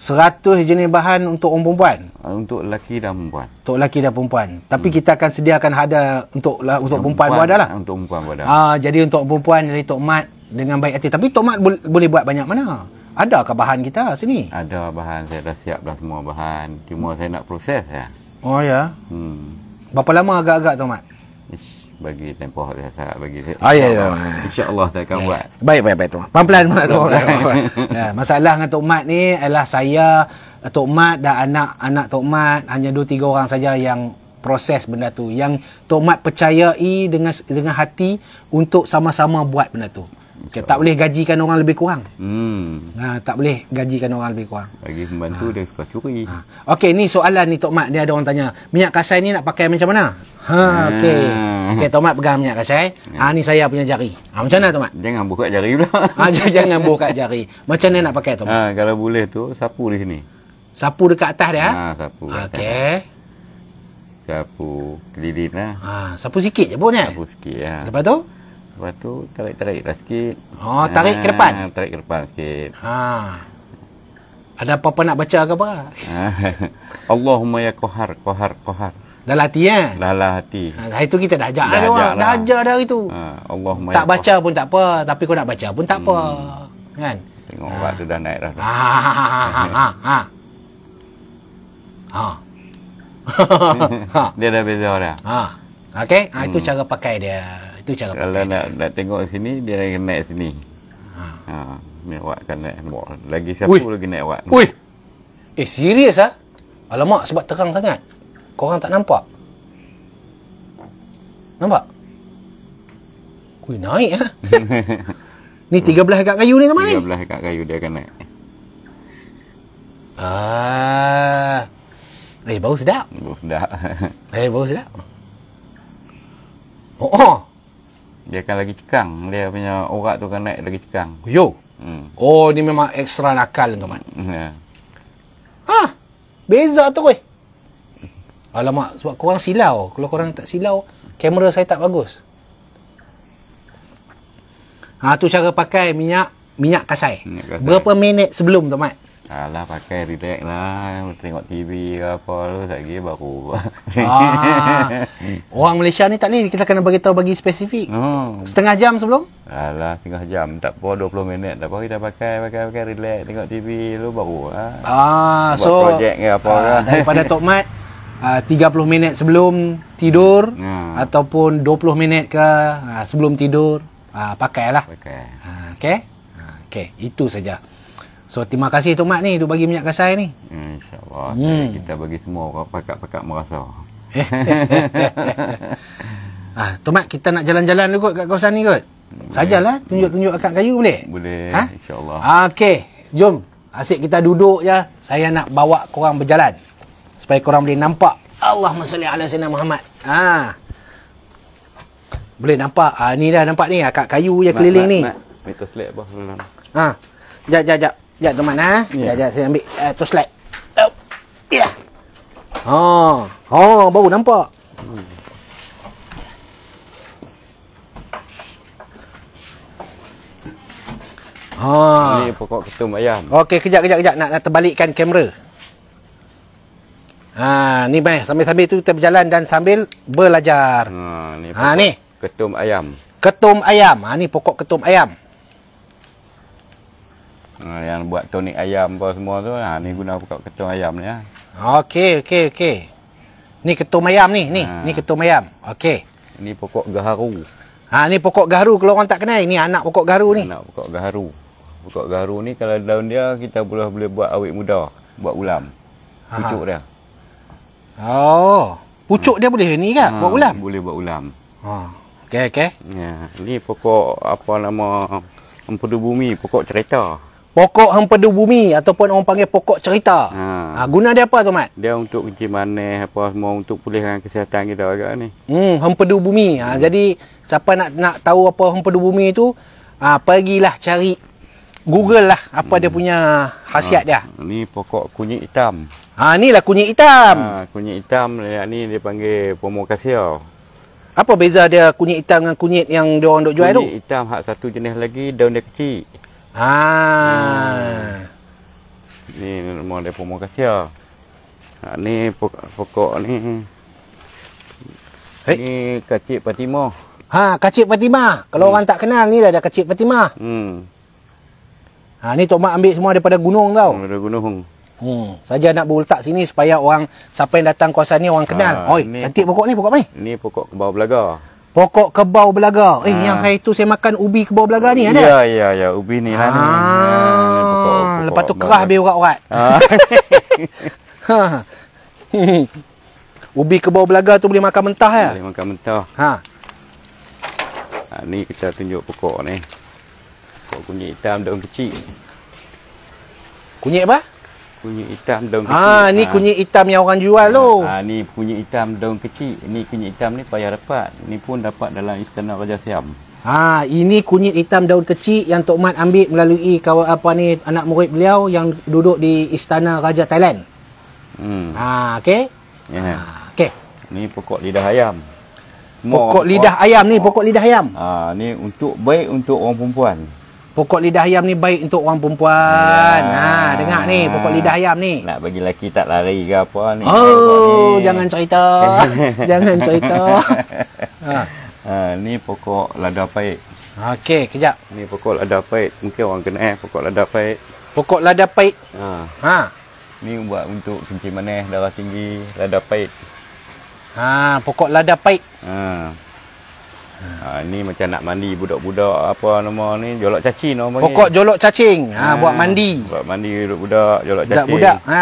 Speaker 1: 100 jenis bahan untuk orang perempuan?
Speaker 2: Ah, untuk lelaki dan perempuan.
Speaker 1: Untuk lelaki dan perempuan. Tapi hmm. kita akan sediakan ada lah,
Speaker 2: untuk untuk perempuan pun ada ah, Untuk perempuan pun ada.
Speaker 1: Ah, jadi untuk perempuan, dari Tok Mat dengan baik hati. Tapi Tok Mat bu- boleh buat banyak mana? ada ke bahan kita sini?
Speaker 2: Ada bahan. Saya dah siap dah semua bahan. Cuma saya nak proses ya. Oh ya? Hmm.
Speaker 1: Berapa lama agak-agak Tok Mat?
Speaker 2: Ish, bagi tempoh hari Ahad bagi saya. Oh ah, ya ya. Insya-Allah saya akan yeah. buat. Baik baik baik tuan. Pelan-pelan tuan. ya,
Speaker 1: masalah dengan Tok Mat ni adalah saya Tok Mat dan anak-anak Tok Mat hanya 2 3 orang saja yang proses benda tu yang tomat percayai dengan dengan hati untuk sama-sama buat benda tu Okay, tak boleh gajikan orang lebih kurang.
Speaker 2: Hmm.
Speaker 1: Ha, tak boleh gajikan orang lebih kurang.
Speaker 2: Lagi membantu ha. dia suka curi.
Speaker 1: Ha. Okey, ni soalan ni Tok Mat. Dia ada orang tanya. Minyak kasai ni nak pakai macam mana?
Speaker 2: Ha, okey. Hmm. Ah. Okey,
Speaker 1: Tok Mat pegang minyak kasai. Ha, ni saya punya jari. Ha, macam mana Tok
Speaker 2: Mat? Jangan buka jari pula. Ha,
Speaker 1: j- jangan buka jari. Macam mana nak pakai Tok Mat? Ha,
Speaker 2: kalau boleh tu, sapu di sini. Sapu dekat atas dia? Ha, ha sapu. Okey sapu kelilin lah. Ha, sapu sikit je pun kan? Sapu sikit lah. Ha. Lepas tu? Lepas tu tarik-tarik lah sikit. Oh, tarik ha, ke depan? Tarik ke depan sikit.
Speaker 1: Ha. Ada apa-apa nak baca ke apa?
Speaker 2: Allahumma ya kohar, kohar, kohar. Dah latih eh? Dah lah hati. Ha, itu kita dah ajak dah, dah lah. Dah ajar dah itu. Ha, Allahumma tak baca
Speaker 1: pun tak apa. Tapi kau nak baca pun tak apa. Hmm. Kan?
Speaker 2: Tengok ha. orang tu dah naik dah. Ha, ha, ha,
Speaker 1: ha, ha,
Speaker 2: Ha. dia dah beza orang. Ha.
Speaker 1: Okey, ha, itu hmm. cara pakai dia.
Speaker 2: Itu cara Kalau pakai. Kalau nak tengok sini dia lagi naik sini. Ha. Ha, kan naik buat. Lagi siapa Uih. lagi naik awak? Ui. Eh, serius ah?
Speaker 1: Ha? Alamak, sebab terang sangat. Kau orang tak nampak. Nampak? Kui naik ah. Ha? ni 13 ekat kayu ni kan
Speaker 2: main? 13 ekat kayu dia akan naik. Ah. Eh, bau sedap. Bau sedap. eh, bau sedap. Oh, oh. Dia akan lagi cekang. Dia punya orak tu akan naik lagi cekang. Yo. Hmm. Oh, ni memang ekstra nakal, teman. Ya. Yeah.
Speaker 1: Ha, beza tu, weh. Alamak, sebab korang silau. Kalau korang tak silau, kamera saya tak bagus. Ha, tu cara pakai minyak
Speaker 2: minyak kasai. Minyak kasai. Berapa
Speaker 1: minit sebelum, teman?
Speaker 2: Alah pakai relax lah Tengok TV ke apa lu Tak kira baru ah,
Speaker 1: Orang Malaysia ni tak ni Kita kena bagi tahu bagi spesifik
Speaker 2: oh. Setengah jam sebelum Alah setengah jam Tak apa 20 minit Tak apa kita pakai pakai pakai relax Tengok TV lu baru lah.
Speaker 1: ah, Buat so, projek ke apa ah, lah. Daripada Tok Mat ah, uh, 30 minit sebelum tidur hmm. Ataupun 20 minit ke uh, sebelum tidur uh, Pakailah Pakai uh, Okay Okay, itu saja. So terima kasih tu mak ni duk bagi minyak kasai ni.
Speaker 2: Insya-Allah hmm. kita bagi semua pakak-pakak merasa.
Speaker 1: ah, tu mak kita nak jalan-jalan dulu kot kat kawasan ni kot. Sajalah tunjuk-tunjuk akak kayu boleh? Boleh. Ha? Insya-Allah. Okey, jom. Asyik kita duduk je. Ya. Saya nak bawa korang berjalan. Supaya korang boleh nampak Allah masya Allah sayyidina Muhammad. Ha. Boleh nampak. Ah ni dah nampak ni akak kayu je keliling mat, ni. Mak,
Speaker 2: mat. Metoslek apa?
Speaker 1: Ha. Jap, jap, jap. Sekejap tu mana. Ha? Ya. Sekejap, yeah. saya ambil uh, tu slide. Oh. Ya. Yeah. Ha. Oh. Ha, oh, baru nampak. Ha. Ini
Speaker 2: pokok ketum ayam.
Speaker 1: Okey, kejap kejap kejap nak, nak terbalikkan kamera. Ha, ni mai sambil-sambil tu kita berjalan dan sambil belajar. Ha,
Speaker 2: ni. Ha, ni. Ketum ayam.
Speaker 1: Ketum ayam. Ha, ni pokok ketum ayam.
Speaker 2: Ha, yang buat tonik ayam apa semua tu. Ha, ni guna pokok ketum ayam ni. Ha.
Speaker 1: Okey, okey, okey. Ni ketum ayam ni. Ni, ha. ni ketum ayam. Okey.
Speaker 2: Ni pokok gaharu. Ha, ni
Speaker 1: pokok gaharu kalau orang tak kenal. Ni anak pokok gaharu ni.
Speaker 2: Anak pokok gaharu. Pokok gaharu ni kalau daun dia kita boleh boleh buat awet muda. Buat ulam. Ha. Pucuk ha. dia.
Speaker 1: Oh. Pucuk ha. dia boleh ni kan? Ha, buat ulam?
Speaker 2: Boleh buat ulam. Ha. Okey, okey. Ya. Ni pokok apa nama empedu bumi. Pokok cerita.
Speaker 1: Pokok hampadu bumi ataupun orang panggil pokok cerita. Ha. ha guna dia apa tu, Mat?
Speaker 2: Dia untuk kecil manis, apa semua untuk pulihkan kesihatan kita agak ni.
Speaker 1: Hmm, hampadu bumi. Ha, hmm. jadi siapa nak nak tahu apa hampadu bumi tu, ha, pergilah cari Google lah apa hmm. dia punya khasiat ha. dia.
Speaker 2: Ni pokok kunyit hitam. Ha, ni lah kunyit hitam. Ha, kunyit hitam ni dia panggil pomokasio. Apa
Speaker 1: beza dia kunyit hitam dengan kunyit yang dia orang duk jual kunyit tu? Kunyit
Speaker 2: hitam hak satu jenis lagi, daun dia kecil.
Speaker 1: Ah.
Speaker 2: Lah. Ha. Ni dia depo makasia. Ha ni pokok ni. Hei. Eh. Ni kacik Fatimah.
Speaker 1: Ha kacik Fatimah. Kalau hmm. orang tak kenal ni dah ada kacik Fatimah. Hmm. Ha ni tok mak ambil semua daripada gunung tau. Daripada gunung. Hmm, saja nak berletak sini supaya orang siapa yang datang kawasan ni orang kenal. Ha, Oi, cantik pokok
Speaker 2: ni pokok mai. Ni pokok kebau belaga.
Speaker 1: Pokok kebau belaga. Eh, ha. yang hari tu saya makan ubi kebau belaga ni ada? Kan, ya,
Speaker 2: ya, ya. Ubi ni lah ha. ni. Ha. Pokok, pokok Lepas tu belaga. kerah habis
Speaker 1: urat-urat. Ha. ubi kebau belaga tu boleh makan mentah ya?
Speaker 2: Boleh makan mentah.
Speaker 1: Ha. ha
Speaker 2: ni kita tunjuk pokok ni. Pokok kunyit hitam daun kecil. Kunyit apa? kunyit hitam daun ah, kecil. Ah, ni ha. kunyit
Speaker 1: hitam yang orang jual ha. loh. Ah,
Speaker 2: ha, ni kunyit hitam daun kecil. Ni kunyit hitam ni payah dapat. Ni pun dapat dalam istana Raja Siam.
Speaker 1: Ah, ha, ini kunyit hitam daun kecil yang Tok Mat ambil melalui kawan apa ni anak murid beliau yang duduk di istana Raja Thailand.
Speaker 2: Hmm. Ha, okey. Yeah. Ya. Ha, okey. Ni pokok lidah ayam. pokok lidah ayam ni, pokok lidah ayam. Ah, ni untuk baik untuk orang perempuan. Pokok lidah ayam
Speaker 1: ni baik untuk orang perempuan. Ya. Ha, dengar ni pokok lidah ayam ni.
Speaker 2: Nak bagi lelaki tak lari ke apa ni. Oh, ni. jangan
Speaker 1: cerita. jangan cerita.
Speaker 2: ha. Ha, ni pokok lada pahit. Okey, kejap. Ni pokok lada pahit. Mungkin orang kena eh pokok lada pahit. Pokok lada pahit. Ha. ha. Ni buat untuk kencing manis, darah tinggi, lada pahit.
Speaker 1: Ha, pokok lada pahit.
Speaker 2: Ha. Ha, ni macam nak mandi budak-budak apa nama ni jolok cacing nama ni. Pokok
Speaker 1: jolok cacing. Ha, ha buat mandi.
Speaker 2: Buat mandi budak-budak jolok cacing. Budak, -budak.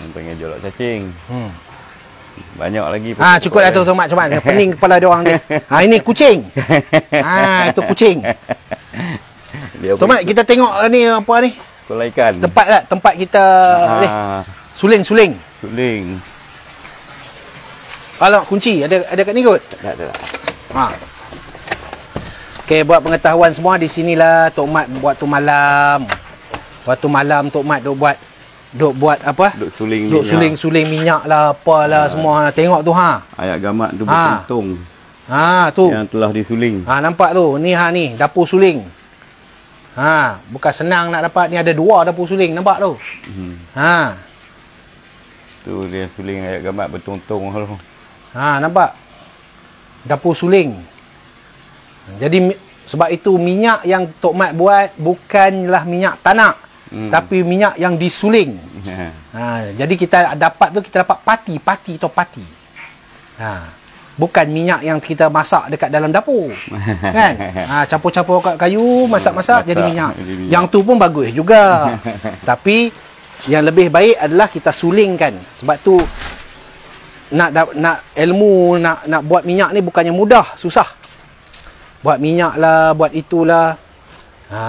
Speaker 2: ha. Panggil jolok cacing. Hmm. Banyak lagi. Ha cukup dah tu
Speaker 1: Tomat cuma pening kepala dia orang ni. Ha ini kucing. Ha itu kucing. Tomat kita tengok ni apa ni? Kulaikan. Tempat tak? Lah, tempat kita ha. Suling-suling. Suling. Kalau kunci ada ada kat ni kot? Tak ada. Ha. Okey, buat pengetahuan semua di sinilah Tok Mat buat tu malam. Waktu malam Tok Mat dok buat dok buat apa?
Speaker 2: Dok suling duk minyak. suling
Speaker 1: suling minyak lah apalah ha. semua. Tengok tu ha.
Speaker 2: Ayat gamat tu ha. berkantung. Ha, tu. Yang telah disuling. Ha,
Speaker 1: nampak tu. Ni ha ni, dapur suling. Ha, bukan senang nak dapat. Ni ada dua dapur suling, nampak tu.
Speaker 2: Hmm. Ha. Tu dia suling ayat betung bertuntung tu. Ha, nampak? dapur
Speaker 1: suling. Jadi sebab itu minyak yang Tok Mat buat bukanlah minyak tanah, Hmm. Tapi minyak yang disuling. Yeah. Ha, jadi kita dapat tu kita dapat pati, pati atau pati. Ha, bukan minyak yang kita masak dekat dalam dapur. kan? Ha, campur-campur kat kayu, masak-masak jadi minyak. jadi Yang tu pun bagus juga. tapi yang lebih baik adalah kita sulingkan. Sebab tu nak nak ilmu nak nak buat minyak ni bukannya mudah, susah. Buat minyak lah, buat itulah. Ha.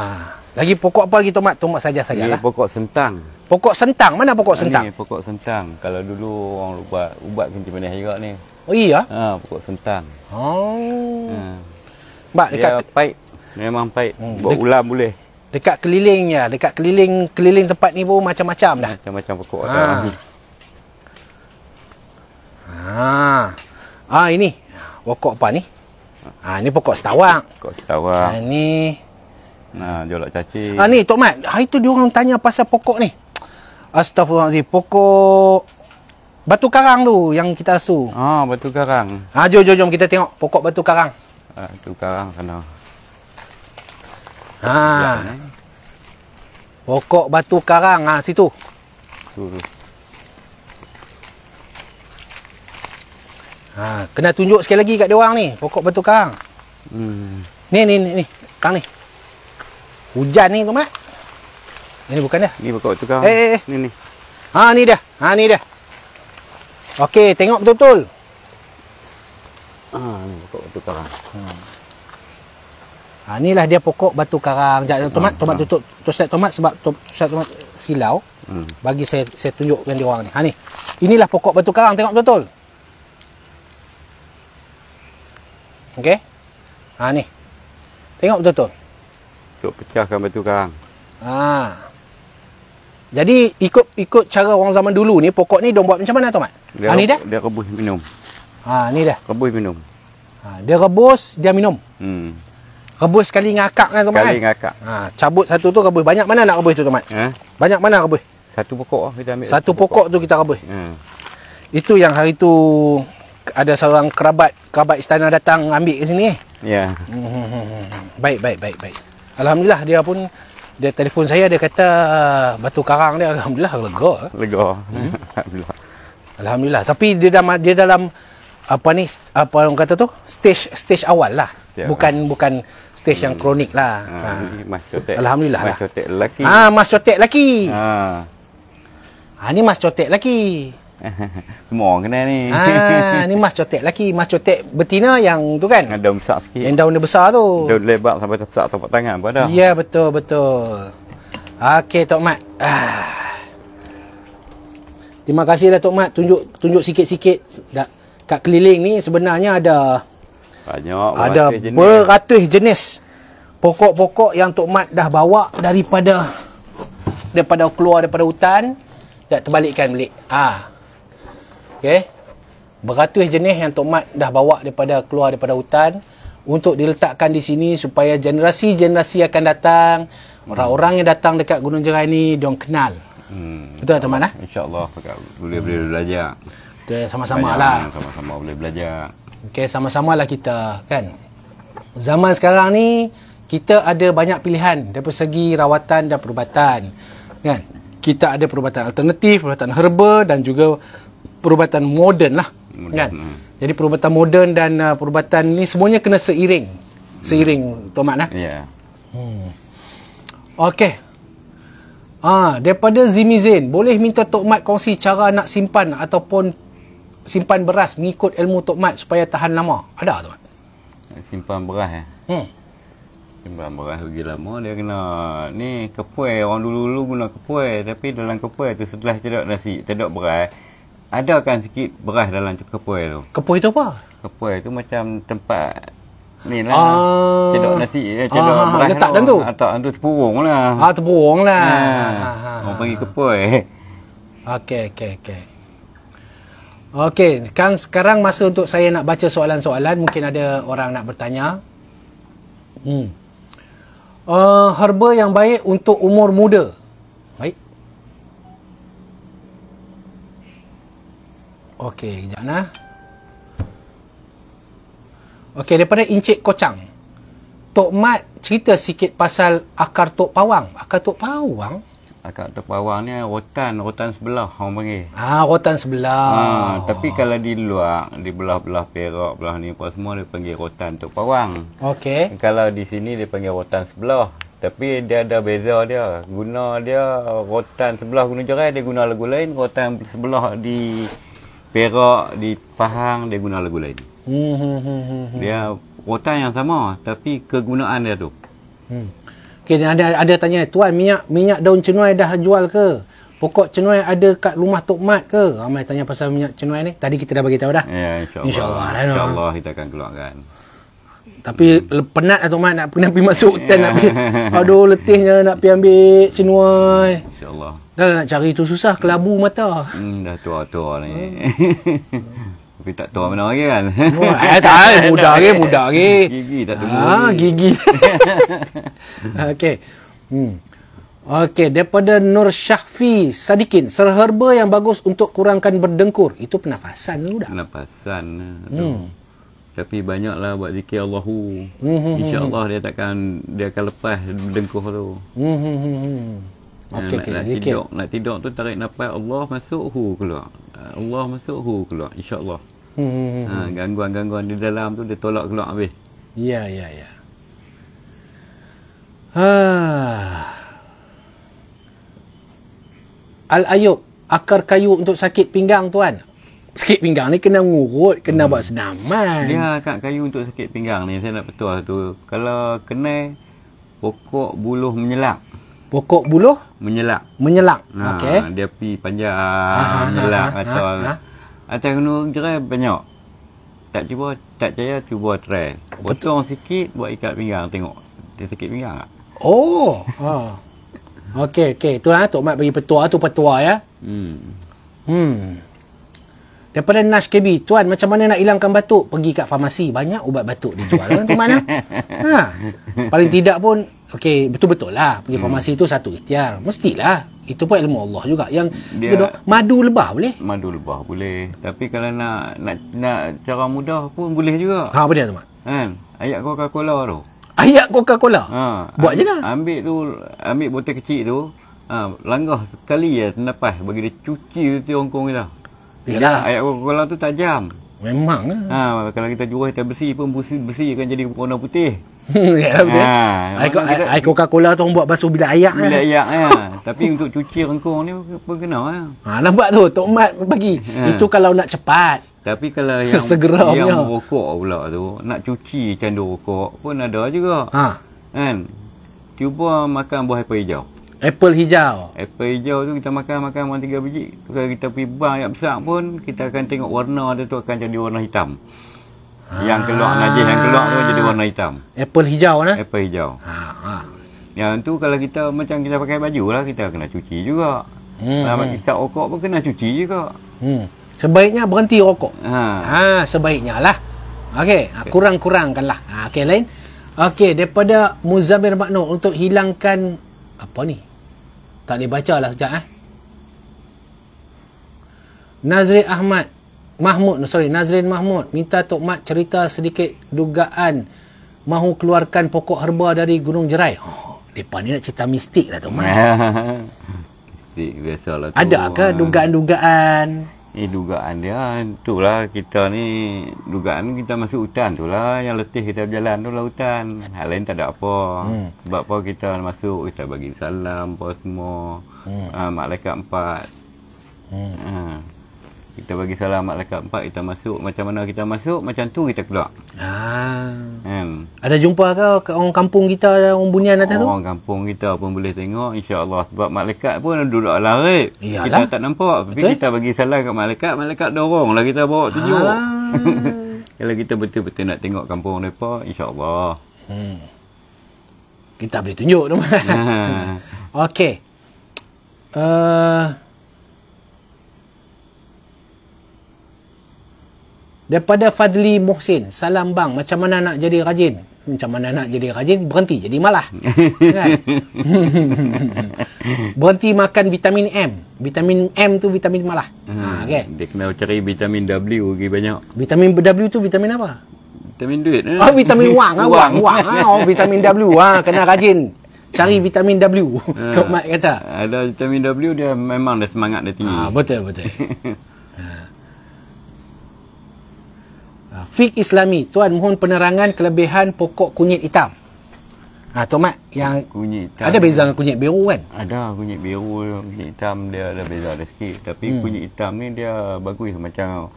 Speaker 1: Lagi pokok apa lagi tomat? Tomat saja saja lah.
Speaker 2: Pokok sentang.
Speaker 1: Pokok sentang mana pokok ha, sentang?
Speaker 2: Ini pokok sentang. Kalau dulu orang buat ubat kencing manis juga ni. Oh iya. Ha, pokok sentang.
Speaker 1: Oh. Ha. Mbak dekat
Speaker 2: Dia Memang pahit. Hmm. Buat ulam boleh. Dekat
Speaker 1: kelilingnya, dekat keliling keliling tempat ni pun macam-macam dah.
Speaker 2: Macam-macam pokok ha. dah.
Speaker 1: Ah. Ah ini. Pokok apa ni? Ah ini pokok setawang.
Speaker 2: Pokok setawang. Ah ini. Nah, jolok cacing.
Speaker 1: Ah ni Tok Mat, hari tu dia orang tanya pasal pokok ni. Astagfirullahalazim, pokok batu karang tu yang kita asu. Ah, oh, batu karang. Ah, jom jom jom kita tengok pokok batu karang.
Speaker 2: Ah, batu karang kena. Ha. Ah. Eh.
Speaker 1: Pokok batu karang ah situ.
Speaker 2: Tu. Ha,
Speaker 1: kena tunjuk sekali lagi kat dia orang ni. Pokok batu karang. Hmm. Ni ni ni ni. Kang ni. Hujan ni tu mak. Ini bukan dia. Ni pokok batu karang. Eh, eh, eh. Ni ni. Ha ni dia. Ha ni dia. Okey, tengok betul-betul.
Speaker 2: Ha ni pokok batu karang. Hmm.
Speaker 1: Ha inilah dia pokok batu karang. Jak tomat, ha, tomat ha. tutup. Tu set tomat sebab tu set tomat silau. Hmm. Bagi saya saya tunjukkan dia orang ni. Ha ni. Inilah pokok batu karang. Tengok betul-betul.
Speaker 2: Okey. Ha ni. Tengok betul-betul. Cuk pecahkan batu karang.
Speaker 1: Ha. Jadi ikut ikut cara orang zaman dulu ni pokok ni dong buat macam mana tu mat?
Speaker 2: Dia, ha ni dah. Dia rebus minum. Ha ni dah. Rebus minum.
Speaker 1: Ha dia rebus dia minum. Hmm. Rebus sekali dengan akak kan tu mat? Sekali kan? dengan akak. Ha cabut satu tu rebus. Banyak mana nak rebus tu tu mat? Eh? Ha? Banyak mana rebus? Satu pokok lah kita ambil. Satu pokok, pokok. tu kita rebus. Hmm. Itu yang hari tu ada seorang kerabat kerabat istana datang ambil ke sini. Ya. Yeah. Hmm, baik baik baik baik. Alhamdulillah dia pun dia telefon saya dia kata batu karang dia alhamdulillah lega.
Speaker 2: Lega. Hmm? Alhamdulillah.
Speaker 1: Hmm. alhamdulillah. Tapi dia dalam dia dalam apa ni apa orang kata tu stage stage awal lah. Yeah. Bukan bukan stage hmm. yang kronik lah. Ah, ha, ha.
Speaker 2: Mas Cotek. Alhamdulillah. Mas lah. Cotek lelaki. Ah ha,
Speaker 1: Mas Cotek lelaki. Ha. Ah. Ah, ha ni Mas Cotek lelaki.
Speaker 2: Semua orang kenal ni. Ha,
Speaker 1: ni mas cotek lelaki. Mas cotek
Speaker 2: betina yang tu kan? Yang daun besar sikit. Yang daun dia besar tu. Daun lebar sampai tersak tapak tangan pun ada.
Speaker 1: Ya, betul, betul. Okey, Tok Mat. Ah. Terima kasihlah Tok Mat. Tunjuk tunjuk sikit-sikit. Kat keliling ni sebenarnya ada...
Speaker 2: Banyak. Ada jenis.
Speaker 1: beratus jenis. Pokok-pokok yang Tok Mat dah bawa daripada daripada keluar daripada hutan dan terbalikkan balik. Ah. Ha okay? beratus jenis yang Tok Mat dah bawa daripada keluar daripada hutan untuk diletakkan di sini supaya generasi-generasi akan datang orang-orang yang datang dekat Gunung Jerai ni diorang kenal
Speaker 2: hmm. betul tak Tok Mat? Eh? insyaAllah boleh, boleh belajar
Speaker 1: okay, sama-sama lah
Speaker 2: sama-sama boleh belajar
Speaker 1: okay, sama-sama lah kita kan zaman sekarang ni kita ada banyak pilihan dari segi rawatan dan perubatan kan kita ada perubatan alternatif, perubatan herba dan juga perubatan moden lah
Speaker 2: modern, kan eh.
Speaker 1: jadi perubatan moden dan uh, perubatan ni semuanya kena seiring hmm. seiring hmm. tu mak nah ya yeah. hmm. okey ah daripada zimizin boleh minta tok mat kongsi cara nak simpan ataupun simpan beras mengikut ilmu tok mat supaya tahan lama ada tu
Speaker 2: simpan beras eh hmm Simpan beras lagi lama dia kena ni kepuai orang dulu-dulu guna kepuai tapi dalam kepuai tu setelah tidak nasi tidak beras ada kan sikit beras dalam kepoi tu.
Speaker 1: Kepoi tu apa?
Speaker 2: Kepoi tu macam tempat ni lah. Ah, cedok nasi, eh, cedok ah, ah, ah, beras. Letak dalam tu? Letak dalam tu, ah, tepurung lah. Ah, tepurung lah. Ha, ha, ha, ha. pergi kepoi. Okey, okey, okey.
Speaker 1: Okey, kan sekarang masa untuk saya nak baca soalan-soalan. Mungkin ada orang nak bertanya. Hmm. Uh, herba yang baik untuk umur muda. Okey, kejap nah. Okey, daripada Encik Kocang. Tok Mat cerita sikit pasal akar Tok Pawang. Akar Tok Pawang?
Speaker 2: Akar Tok Pawang ni rotan, rotan sebelah orang panggil. Ah, rotan
Speaker 1: sebelah. Ah,
Speaker 2: tapi kalau di luar, di belah-belah Perak, belah ni apa semua dia panggil rotan Tok Pawang. Okey. Kalau di sini dia panggil rotan sebelah. Tapi dia ada beza dia. Guna dia rotan sebelah Gunung Jerai, dia guna lagu lain. Rotan sebelah di Perak di Pahang dia guna lagu lain. Hmm, hmm, hmm, hmm Dia rotan yang sama tapi kegunaan dia tu.
Speaker 1: Hmm. Okey ada ada tanya tuan minyak minyak daun cenoi dah jual ke? Pokok cenoi ada kat rumah Tok Mat ke? Ramai tanya pasal minyak cenoi ni. Tadi kita dah bagi tahu dah.
Speaker 2: Ya, insya-Allah. Insya insya-Allah insya kita akan keluarkan.
Speaker 1: Tapi hmm. penat atau lah mana? nak, nak pergi masuk hutan yeah. nak pergi. Aduh letihnya nak pergi ambil cenuai. Insyaallah. Kalau nak cari tu susah kelabu mata.
Speaker 2: Hmm dah tua-tua ni. Hmm. Tapi tak tua mana lagi kan. Oh, eh, tak muda lagi, muda lagi. Gigi tak tua. Ha,
Speaker 1: gigi. Okey. Hmm. Okey, daripada Nur Syahfi Sadikin, serherba yang bagus untuk kurangkan berdengkur. Itu pernafasan dulu
Speaker 2: dah. Pernafasan. Eh, hmm. Tapi banyaklah buat zikir Allahu. Hmm, hmm, hmm, hmm. InsyaAllah dia takkan dia akan lepas dengkur tu. Hmm. Okay, nak, okay. nak tidur, zikir. nak tidur tu tarik nafas Allah masuk hu keluar. Allah masuk hu keluar insya-Allah. Hmm, Ha, gangguan-gangguan di dalam tu dia tolak keluar habis.
Speaker 1: Ya, ya, ya. Ha. Al Ayub, akar kayu untuk sakit pinggang tuan. Sakit pinggang ni kena ngurut, kena hmm. buat
Speaker 2: senaman. Ya, akar kayu untuk sakit pinggang ni saya nak petua tu. Kalau kena pokok buluh menyelak
Speaker 1: pokok buluh menyelak menyelak ha, okey
Speaker 2: dia pi panjang ha, ha, ha, ha, ha menyelak ha, ha, atau ha, ha. atau kena banyak tak cuba tak jaya cuba try potong sikit buat ikat pinggang tengok dia sikit pinggang tak
Speaker 1: oh ha okey okey tu lah tok mat bagi petua tu petua ya hmm hmm Daripada Nash KB, tuan macam mana nak hilangkan batuk? Pergi kat farmasi, banyak ubat batuk dijual. Tuan, tu mana? Ha. Paling tidak pun Okey, betul-betul lah. Pergi hmm. farmasi tu satu ikhtiar. Mestilah. Itu pun ilmu Allah juga. Yang dia, kedua, madu lebah boleh?
Speaker 2: Madu lebah boleh. Tapi kalau nak nak, nak cara mudah pun boleh juga. Ha, apa dia tu, Mak? Kan? Ayat Coca-Cola tu. Ayat Coca-Cola? Ha. Buat je lah. Ambil tu, ambil botol kecil tu. Ha, langgah sekali ya nafas. Bagi dia cuci tu tiongkong kita. Yalah. Ayat Coca-Cola tu tajam.
Speaker 1: Memang lah. Ha,
Speaker 2: kalau kita jual kita bersih, pun bersih, besi akan jadi warna putih.
Speaker 1: ya, Ha, air, air, Coca-Cola tu orang buat basuh bilik ayak. Bilik lah. ayak, ya. Tapi untuk
Speaker 2: cuci rengkung ni pun kena. Ya.
Speaker 1: Ha, nampak tu, Tok Mat bagi. Ha. Itu kalau nak cepat.
Speaker 2: Tapi kalau yang segera yang punya. rokok pula tu, nak cuci candu rokok pun ada juga. Ha. Kan? Cuba makan buah apa hijau.
Speaker 1: Apple hijau.
Speaker 2: Apple hijau tu kita makan makan makan tiga biji. Kalau kita pergi bar yang besar pun kita akan tengok warna dia tu akan jadi warna hitam. Ha. Yang keluar ah. najis yang keluar tu jadi warna hitam. Apple hijau nah. Apple hijau. Ha, ha. Yang tu kalau kita macam kita pakai baju lah kita kena cuci juga. Hmm. Kalau hmm. kita rokok pun kena cuci juga.
Speaker 1: Hmm. Sebaiknya berhenti rokok. Ha. ha sebaiknya lah. Okey, kurang-kurangkanlah. Ha, lah. ha Okay lain. Okey, daripada Muzamir Makno untuk hilangkan apa ni? Tak boleh baca lah sekejap eh. Nazrin Ahmad Mahmud, sorry, Nazrin Mahmud minta Tok Mat cerita sedikit dugaan mahu keluarkan pokok herba dari Gunung Jerai. Oh, mereka ni nak cerita mistik lah Tok Mat.
Speaker 2: mistik, biasalah tu. Ada ke ah.
Speaker 1: dugaan-dugaan?
Speaker 2: Ini dugaan dia itulah ah, kita ni dugaan kita masuk hutan tu lah yang letih kita berjalan tu lah hutan hal lain tak ada apa hmm. sebab apa kita masuk kita bagi salam apa semua hmm. uh, malaikat empat hmm. uh kita bagi salam malaikat empat kita masuk macam mana kita masuk macam tu kita keluar ah Hmm.
Speaker 1: ada jumpa ke orang kampung kita orang bunian atas orang tu
Speaker 2: orang kampung kita pun boleh tengok insya Allah sebab malaikat pun duduk larik kita tak nampak tapi kita bagi salam kat malaikat malaikat dorong lah kita bawa tuju ah. kalau kita betul-betul nak tengok kampung mereka insyaallah hmm. kita boleh
Speaker 1: tunjuk tu okey uh, Daripada Fadli Mohsin, salam bang, macam mana nak jadi rajin? Macam mana nak jadi rajin? Berhenti jadi malah. kan? berhenti makan vitamin M. Vitamin M tu vitamin malah.
Speaker 2: Hmm, ha, okay. Dia kena cari vitamin W lagi banyak.
Speaker 1: Vitamin W tu vitamin apa?
Speaker 2: Vitamin duit. Eh? Oh, vitamin wang. ha, wang. wang, wang ha, oh, vitamin W. Ha, kena
Speaker 1: rajin. Cari hmm. vitamin W. Tok Mat kata.
Speaker 2: Ada vitamin W, dia memang dah semangat dia tinggi. Ha, betul, betul. ha.
Speaker 1: Ha, Fik Islami, tuan mohon penerangan kelebihan pokok kunyit hitam. Ha, Tok Mat, yang
Speaker 2: kunyit ada beza dengan kunyit biru kan? Ada, kunyit biru, kunyit hitam dia ada beza ada sikit. Tapi hmm. kunyit hitam ni dia bagus macam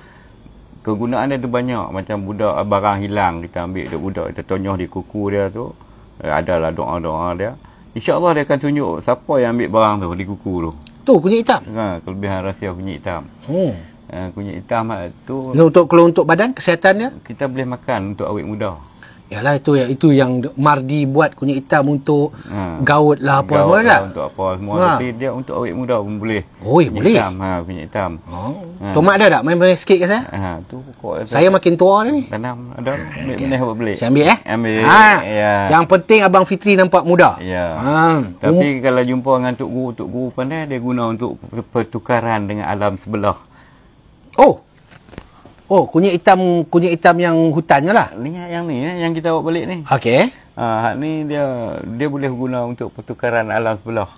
Speaker 2: kegunaan dia tu banyak. Macam budak barang hilang, kita ambil dia budak, kita tonyoh di kuku dia tu. Eh, adalah doa-doa dia. Insya Allah dia akan tunjuk siapa yang ambil barang tu di kuku tu. Tu, kunyit hitam? Ha, kelebihan rahsia kunyit hitam. Hmm. Eh, kunyit hitam eh, tu untuk kalau untuk badan kesihatannya kita boleh makan untuk awet muda
Speaker 1: Yalah itu yang itu yang Mardi buat kunyit hitam untuk ha. gaut lah apa gaut lah. lah
Speaker 2: untuk apa semua ha. tapi dia untuk awet muda pun boleh. Oh, boleh. Hitam, ha, kunyit hitam. Oh. Ha. Tomat
Speaker 1: ada tak? Main-main sikit ke saya?
Speaker 2: Ha, tu pokok. Saya ada.
Speaker 1: makin tua dah ni.
Speaker 2: Tanam ada ambil okay. apa boleh. Saya ambil eh? Ambil. Ha. Ya. Yang
Speaker 1: penting abang Fitri nampak muda.
Speaker 2: Ya. Ha. Tapi um. kalau jumpa dengan tok guru, tok guru pandai dia guna untuk pertukaran dengan alam sebelah.
Speaker 1: Oh. Oh, kunyit hitam kunyit hitam yang hutannya lah.
Speaker 2: Ni yang ni eh, yang kita bawa balik ni. Okey. Ah, ni dia dia boleh guna untuk pertukaran alam sebelah.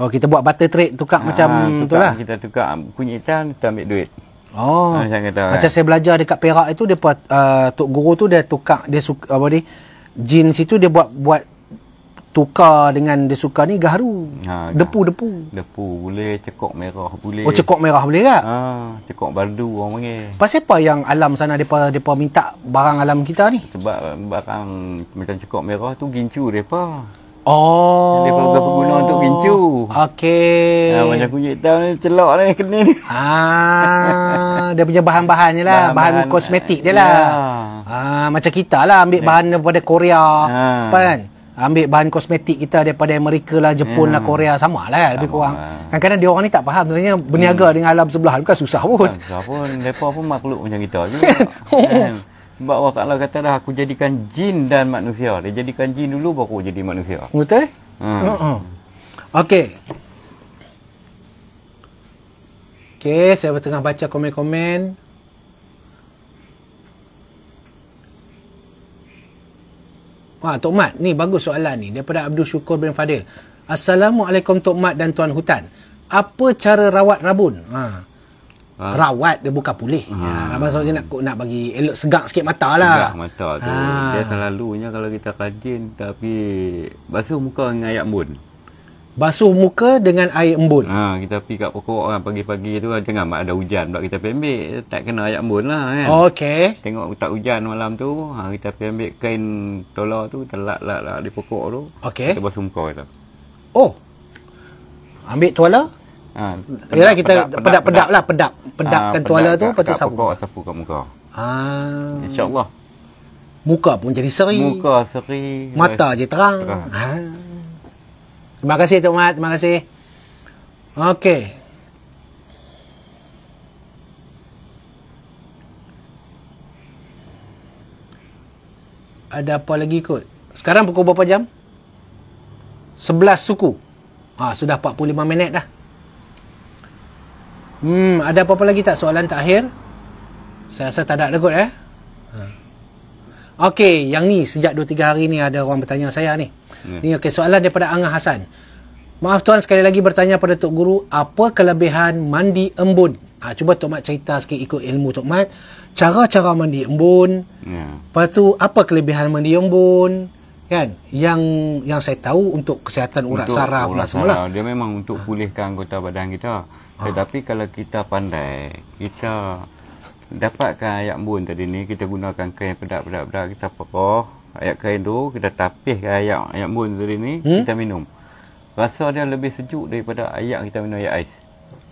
Speaker 1: Oh, kita buat butter trade tukar uh, macam tu lah.
Speaker 2: Kita tukar kunyit hitam, kita ambil duit. Oh. Ah, macam, kata, macam kan? saya
Speaker 1: belajar dekat Perak itu dia uh, tok guru tu dia tukar dia suka apa ni? Jin situ dia buat buat tukar dengan dia suka ni gaharu. Ha, Depu-depu.
Speaker 2: Depu boleh, cekok merah boleh. Oh, cekok merah boleh tak? Kan? Ha, cekok baldu orang panggil.
Speaker 1: Pasal apa yang alam sana depa depa minta barang alam kita ni?
Speaker 2: Sebab barang macam cekok merah tu gincu depa. Oh. Depa juga berguna untuk gincu. Okey. Ha, macam kunyit tau ni celok ni kena ni. Ha,
Speaker 1: dia punya bahan-bahannya lah, bahan, bahan kosmetik dia ya. lah. Ya. Ha, macam kita lah ambil ya. bahan daripada Korea. Ha. Apa kan? ambil bahan kosmetik kita daripada Amerika lah, Jepun yeah. lah, hmm. Korea sama lah eh, lebih sama kurang. Lah. Kadang-kadang dia orang ni tak faham sebenarnya berniaga hmm. dengan alam sebelah bukan susah pun. Bukan
Speaker 2: susah pun. Mereka pun makhluk macam kita juga. Kan? Sebab Allah Ta'ala kata dah aku jadikan jin dan manusia. Dia jadikan jin dulu baru jadi manusia. Betul? Hmm. Uh-huh.
Speaker 1: Okey. Okey, saya tengah baca komen-komen. Ha, Tok Mat, ni bagus soalan ni daripada Abdul Syukur bin Fadil. Assalamualaikum Tok Mat dan Tuan Hutan. Apa cara rawat rabun? Ha.
Speaker 2: ha. Rawat
Speaker 1: dia buka pulih. Ha. Ya, Rabah nak nak bagi elok segak sikit mata lah. Segak
Speaker 2: mata tu. Ha. Dia selalunya kalau kita kajin tapi basuh muka dengan ayat mun
Speaker 1: basuh muka dengan air embun.
Speaker 2: Ha, kita pergi kat pokok kan pagi-pagi tu kan tengah ada hujan buat kita pergi tak kena air embun lah kan. Okey. Tengok tak hujan malam tu, ha, kita pergi kain tolak tu telak lak di pokok tu. Okey. Kita basuh muka kita.
Speaker 1: Oh. Ambil tuala?
Speaker 2: Ha. Yalah kita pedak-pedak lah,
Speaker 1: pedak. Ha, Pedakkan ha, tuala tu, lepas tu sapu.
Speaker 2: Pokok sapu kat muka.
Speaker 1: Ha. InsyaAllah. Muka pun
Speaker 2: jadi seri. Muka seri. Mata je terang. terang. Ha.
Speaker 1: Terima kasih Tok Mat, terima kasih. Okey. Ada apa lagi kot? Sekarang pukul berapa jam? 11 suku. Ha, sudah 45 minit dah. Hmm, ada apa-apa lagi tak soalan terakhir? Saya rasa tak ada lah kot eh. Ha. Okey, yang ni sejak 2-3 hari ni ada orang bertanya saya ni. Ya. Ni okey soalan daripada Angah Hasan. Maaf tuan sekali lagi bertanya pada Tok Guru, apa kelebihan mandi embun? Ha, cuba Tok Mat cerita sikit ikut ilmu Tok Mat. Cara-cara mandi embun. Ya. Lepas tu, apa kelebihan mandi embun? Kan? Yang yang saya tahu untuk kesihatan urat saraf lah semula.
Speaker 2: Dia memang untuk pulihkan anggota badan kita. Ha. Tetapi kalau kita pandai, kita dapatkan ayat bun tadi ni kita gunakan kain pedak-pedak-pedak kita pokok ayat kain tu kita tapiskan ayat ayat bun tadi ni hmm? kita minum rasa dia lebih sejuk daripada ayat kita minum ayat ais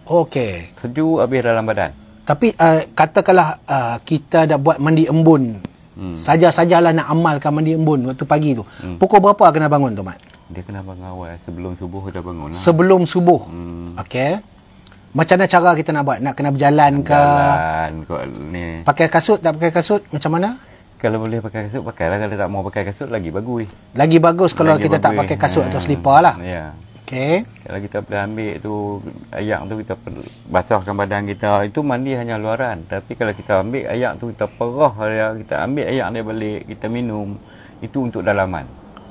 Speaker 2: okey sejuk habis dalam badan
Speaker 1: tapi uh, katakanlah uh, kita dah buat mandi embun hmm. saja-sajalah nak amalkan mandi embun waktu pagi tu hmm. pukul berapa kena bangun tu mat
Speaker 2: dia kena bangun awal sebelum subuh dah bangun lah. sebelum subuh hmm.
Speaker 1: okey macam mana cara kita nak buat? Nak kena berjalan ke?
Speaker 2: Jalan kot ni. Pakai kasut tak pakai kasut? Macam mana? Kalau boleh pakai kasut, pakai lah Kalau tak mau pakai kasut, lagi bagus. Lagi bagus kalau lagi kita bagus. tak pakai kasut hmm. atau selipar lah. Ya. Okay. Kalau kita boleh ambil tu, ayak tu kita basahkan badan kita. Itu mandi hanya luaran. Tapi kalau kita ambil ayak tu, kita perah. Kita ambil ayak dia balik, kita minum. Itu untuk dalaman.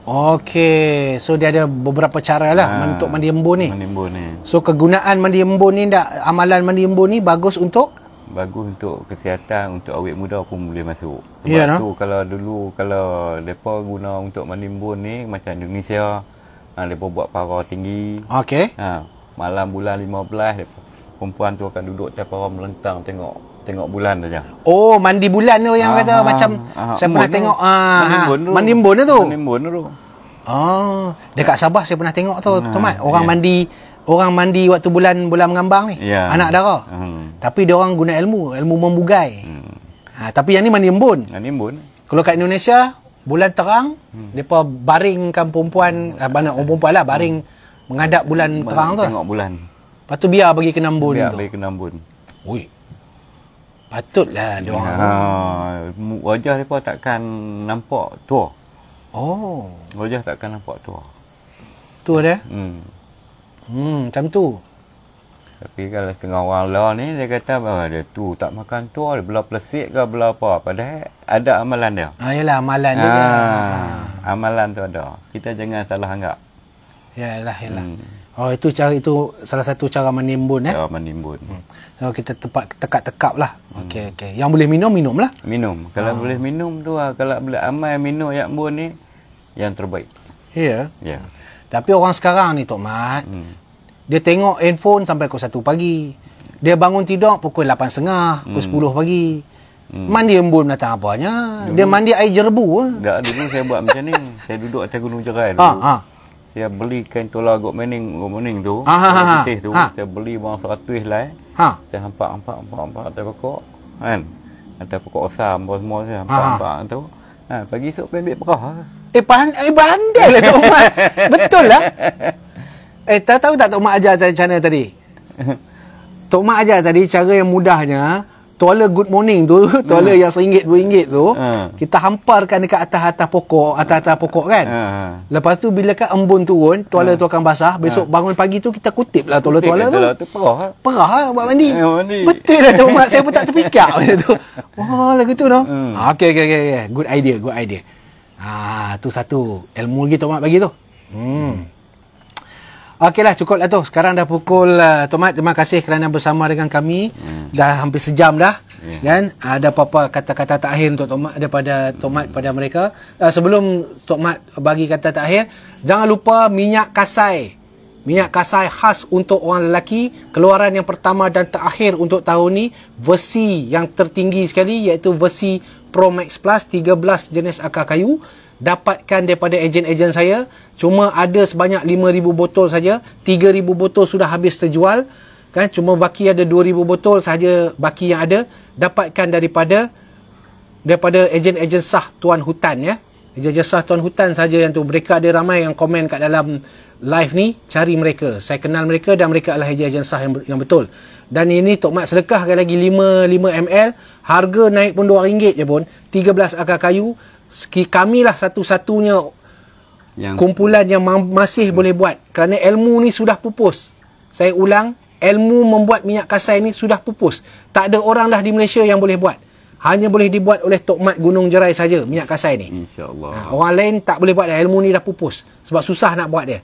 Speaker 1: Okey, so dia ada beberapa cara lah ha, untuk mandi
Speaker 2: embun ni. Mandi embun ni.
Speaker 1: So kegunaan mandi embun ni tak amalan mandi embun ni bagus untuk
Speaker 2: bagus untuk kesihatan untuk awet muda pun boleh masuk. Sebab yeah, nah? tu kalau dulu kalau depa guna untuk mandi embun ni macam Indonesia ha, ah, depa buat para tinggi. Okey. Ha, malam bulan 15 depa perempuan tu akan duduk tiap orang melentang tengok tengok bulan saja.
Speaker 1: Oh, mandi bulan tu yang ah, kata ah, macam ah, ah saya pernah tengok ah mandi embun ah. tu. Mandi embun tu. Oh, dekat ya. Sabah saya pernah tengok tu, hmm, Tomat. Orang yeah. mandi orang mandi waktu bulan bulan mengambang ni. Yeah. Anak dara. Hmm. Tapi dia orang guna ilmu, ilmu membugai. Hmm. Ha, tapi yang ni mandi embun. Mandi embun. Kalau kat Indonesia, bulan terang, hmm. depa baringkan perempuan, hmm. banyak orang oh, perempuan lah, baring hmm. menghadap bulan terang tu. Tengok bulan. Lepas tu biar bagi kenambun. tu. Biar
Speaker 2: bagi kenambun. embun.
Speaker 1: Patutlah dia orang. Ha,
Speaker 2: uh, wajah dia pun takkan nampak tua. Oh. Wajah takkan nampak tua. Tua dia? Hmm.
Speaker 1: Hmm, macam tu.
Speaker 2: Tapi kalau tengah orang lah ni, dia kata bahawa dia tu tak makan tu, dia belah pelesik ke belah apa. Padahal ada amalan dia.
Speaker 1: Ah, yalah, amalan dia. Ah, ah,
Speaker 2: amalan tu ada. Kita jangan salah anggap. Yalah, yalah. Hmm.
Speaker 1: Oh, itu cara itu salah satu cara menimbun. Eh?
Speaker 2: Ya, menimbun. Hmm.
Speaker 1: Kalau kita tepat tekak-tekap lah. Hmm. Okey, okey. Yang boleh minum, minum lah.
Speaker 2: Minum. Kalau ha. boleh minum tu lah. Kalau boleh amai minum ayat bun ni, yang terbaik. Ya? Yeah. Ya. Yeah.
Speaker 1: Tapi orang sekarang ni, Tok Mat, hmm. dia tengok handphone sampai pukul 1 pagi. Dia bangun tidur pukul 8.30, pukul hmm. 10 pagi. Hmm. Mandi embun datang apanya. Dulu, dia mandi air jerbu.
Speaker 2: Tak, eh. dulu saya buat macam ni. Saya duduk atas gunung jerai dulu. Ah, ah. Ha, ha, ha. ha. Saya beli kain tolak got mening, got mening tu. Ha, ha, ha, Saya beli bawang seratus lah eh. Ha. Saya hampak hampak hampak hampak atas pokok kan. ada pokok osam apa semua saya hampak ha. hampak tu. Ha, pagi esok pergi ambil perah. Eh pan eh bandel lah tok mak. Betul lah.
Speaker 1: Eh tak tahu tak tok mak ajar macam mana tadi? tok mak ajar tadi cara yang mudahnya Tuala good morning tu, tuala hmm. yang seringgit dua ringgit tu, hmm. kita hamparkan dekat atas-atas pokok, atas-atas pokok kan. Hmm. Lepas tu bila kat embun turun, tuala hmm. tu akan basah. Besok hmm. bangun pagi tu kita kutip lah tuala-tuala tu. Tuala tu perah lah. Perah lah eh, buat mandi. Ayah, eh, mandi. Betul lah tu mak, saya pun tak terfikir macam tu. Wah oh, lagu tu no. Hmm. Ah, okay, okay, okay, okay. Good idea, good idea. Ah, tu satu ilmu lagi tu mak bagi tu. hmm. Okeylah cukup lah tu. Sekarang dah pukul uh, Tomat. Terima kasih kerana bersama dengan kami. Hmm. Dah hampir sejam dah. Yeah. Kan? Ada apa-apa kata-kata takhir untuk Tomat daripada Tomat hmm. pada mereka. Uh, sebelum Tomat bagi kata takhir, jangan lupa minyak kasai. Minyak kasai khas untuk orang lelaki. Keluaran yang pertama dan terakhir untuk tahun ni. Versi yang tertinggi sekali iaitu versi Pro Max Plus 13 jenis akar kayu. Dapatkan daripada ejen-ejen saya cuma ada sebanyak 5000 botol saja 3000 botol sudah habis terjual kan cuma baki ada 2000 botol saja baki yang ada dapatkan daripada daripada ejen-ejen sah tuan hutan ya ejen-ejen sah tuan hutan saja yang tu mereka ada ramai yang komen kat dalam live ni cari mereka saya kenal mereka dan mereka adalah ejen-ejen sah yang, yang betul dan ini Tok Mat sedekah lagi 5, 5 ml harga naik pun RM2 je pun 13 akar kayu kami lah satu-satunya yang kumpulan yang ma- masih hmm. boleh buat kerana ilmu ni sudah pupus. Saya ulang, ilmu membuat minyak kasai ni sudah pupus. Tak ada orang dah di Malaysia yang boleh buat. Hanya boleh dibuat oleh Tok Mat Gunung Jerai saja minyak kasai ni. Insya-Allah. Ha, orang lain tak boleh buat dah ilmu ni dah pupus sebab susah nak buat dia.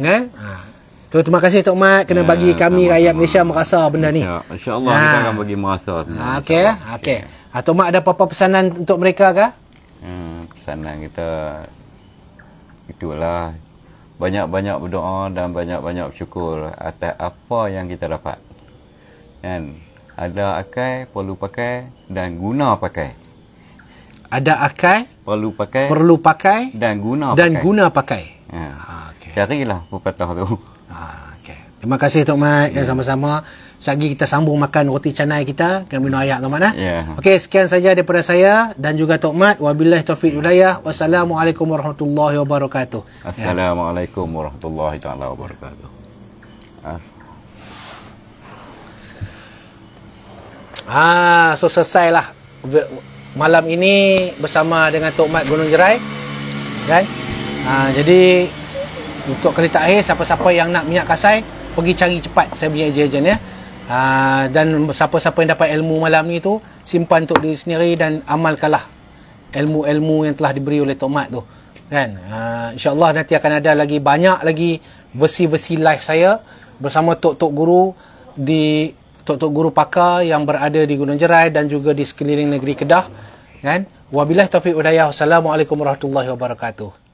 Speaker 1: Kan? Ha. Tuh, terima kasih Tok Mat kena ya, bagi kami sama, rakyat sama. Malaysia merasa benda ni.
Speaker 2: Insya-Allah insya ha. kita akan bagi merasa. Ha, okey, okey. Okay.
Speaker 1: Ha, Tok Mat ada apa-apa pesanan untuk mereka ke?
Speaker 2: Hmm, pesanan kita itulah banyak-banyak berdoa dan banyak-banyak bersyukur atas apa yang kita dapat. Kan? Ada akai, perlu pakai dan guna pakai.
Speaker 1: Ada akai,
Speaker 2: perlu pakai, perlu pakai dan guna dan pakai. Dan guna pakai. Ya. Ha, ah, okay. Carilah pepatah tu. Ha, ah,
Speaker 1: okay. Terima kasih Tok Mat kan, ya. sama-sama. Selagi kita sambung makan roti canai kita kami minum air Tok Mat Yeah. Okey sekian saja daripada saya dan juga Tok Mat. Wabillahi taufik hidayah. Wassalamualaikum warahmatullahi wabarakatuh.
Speaker 2: Assalamualaikum warahmatullahi taala wabarakatuh.
Speaker 1: Ah, so selesai lah malam ini bersama dengan Tok Mat Gunung Jerai. Kan? Ah, jadi untuk kali terakhir siapa-siapa yang nak minyak kasai pergi cari cepat saya punya ejen ya. Uh, dan siapa-siapa yang dapat ilmu malam ni tu simpan untuk diri sendiri dan amalkanlah ilmu-ilmu yang telah diberi oleh Tok Mat tu kan uh, insyaallah nanti akan ada lagi banyak lagi versi-versi live saya bersama tok-tok guru di tok-tok guru pakar yang berada di Gunung Jerai dan juga di sekeliling negeri Kedah kan wabillahi taufiq wal hidayah warahmatullahi wabarakatuh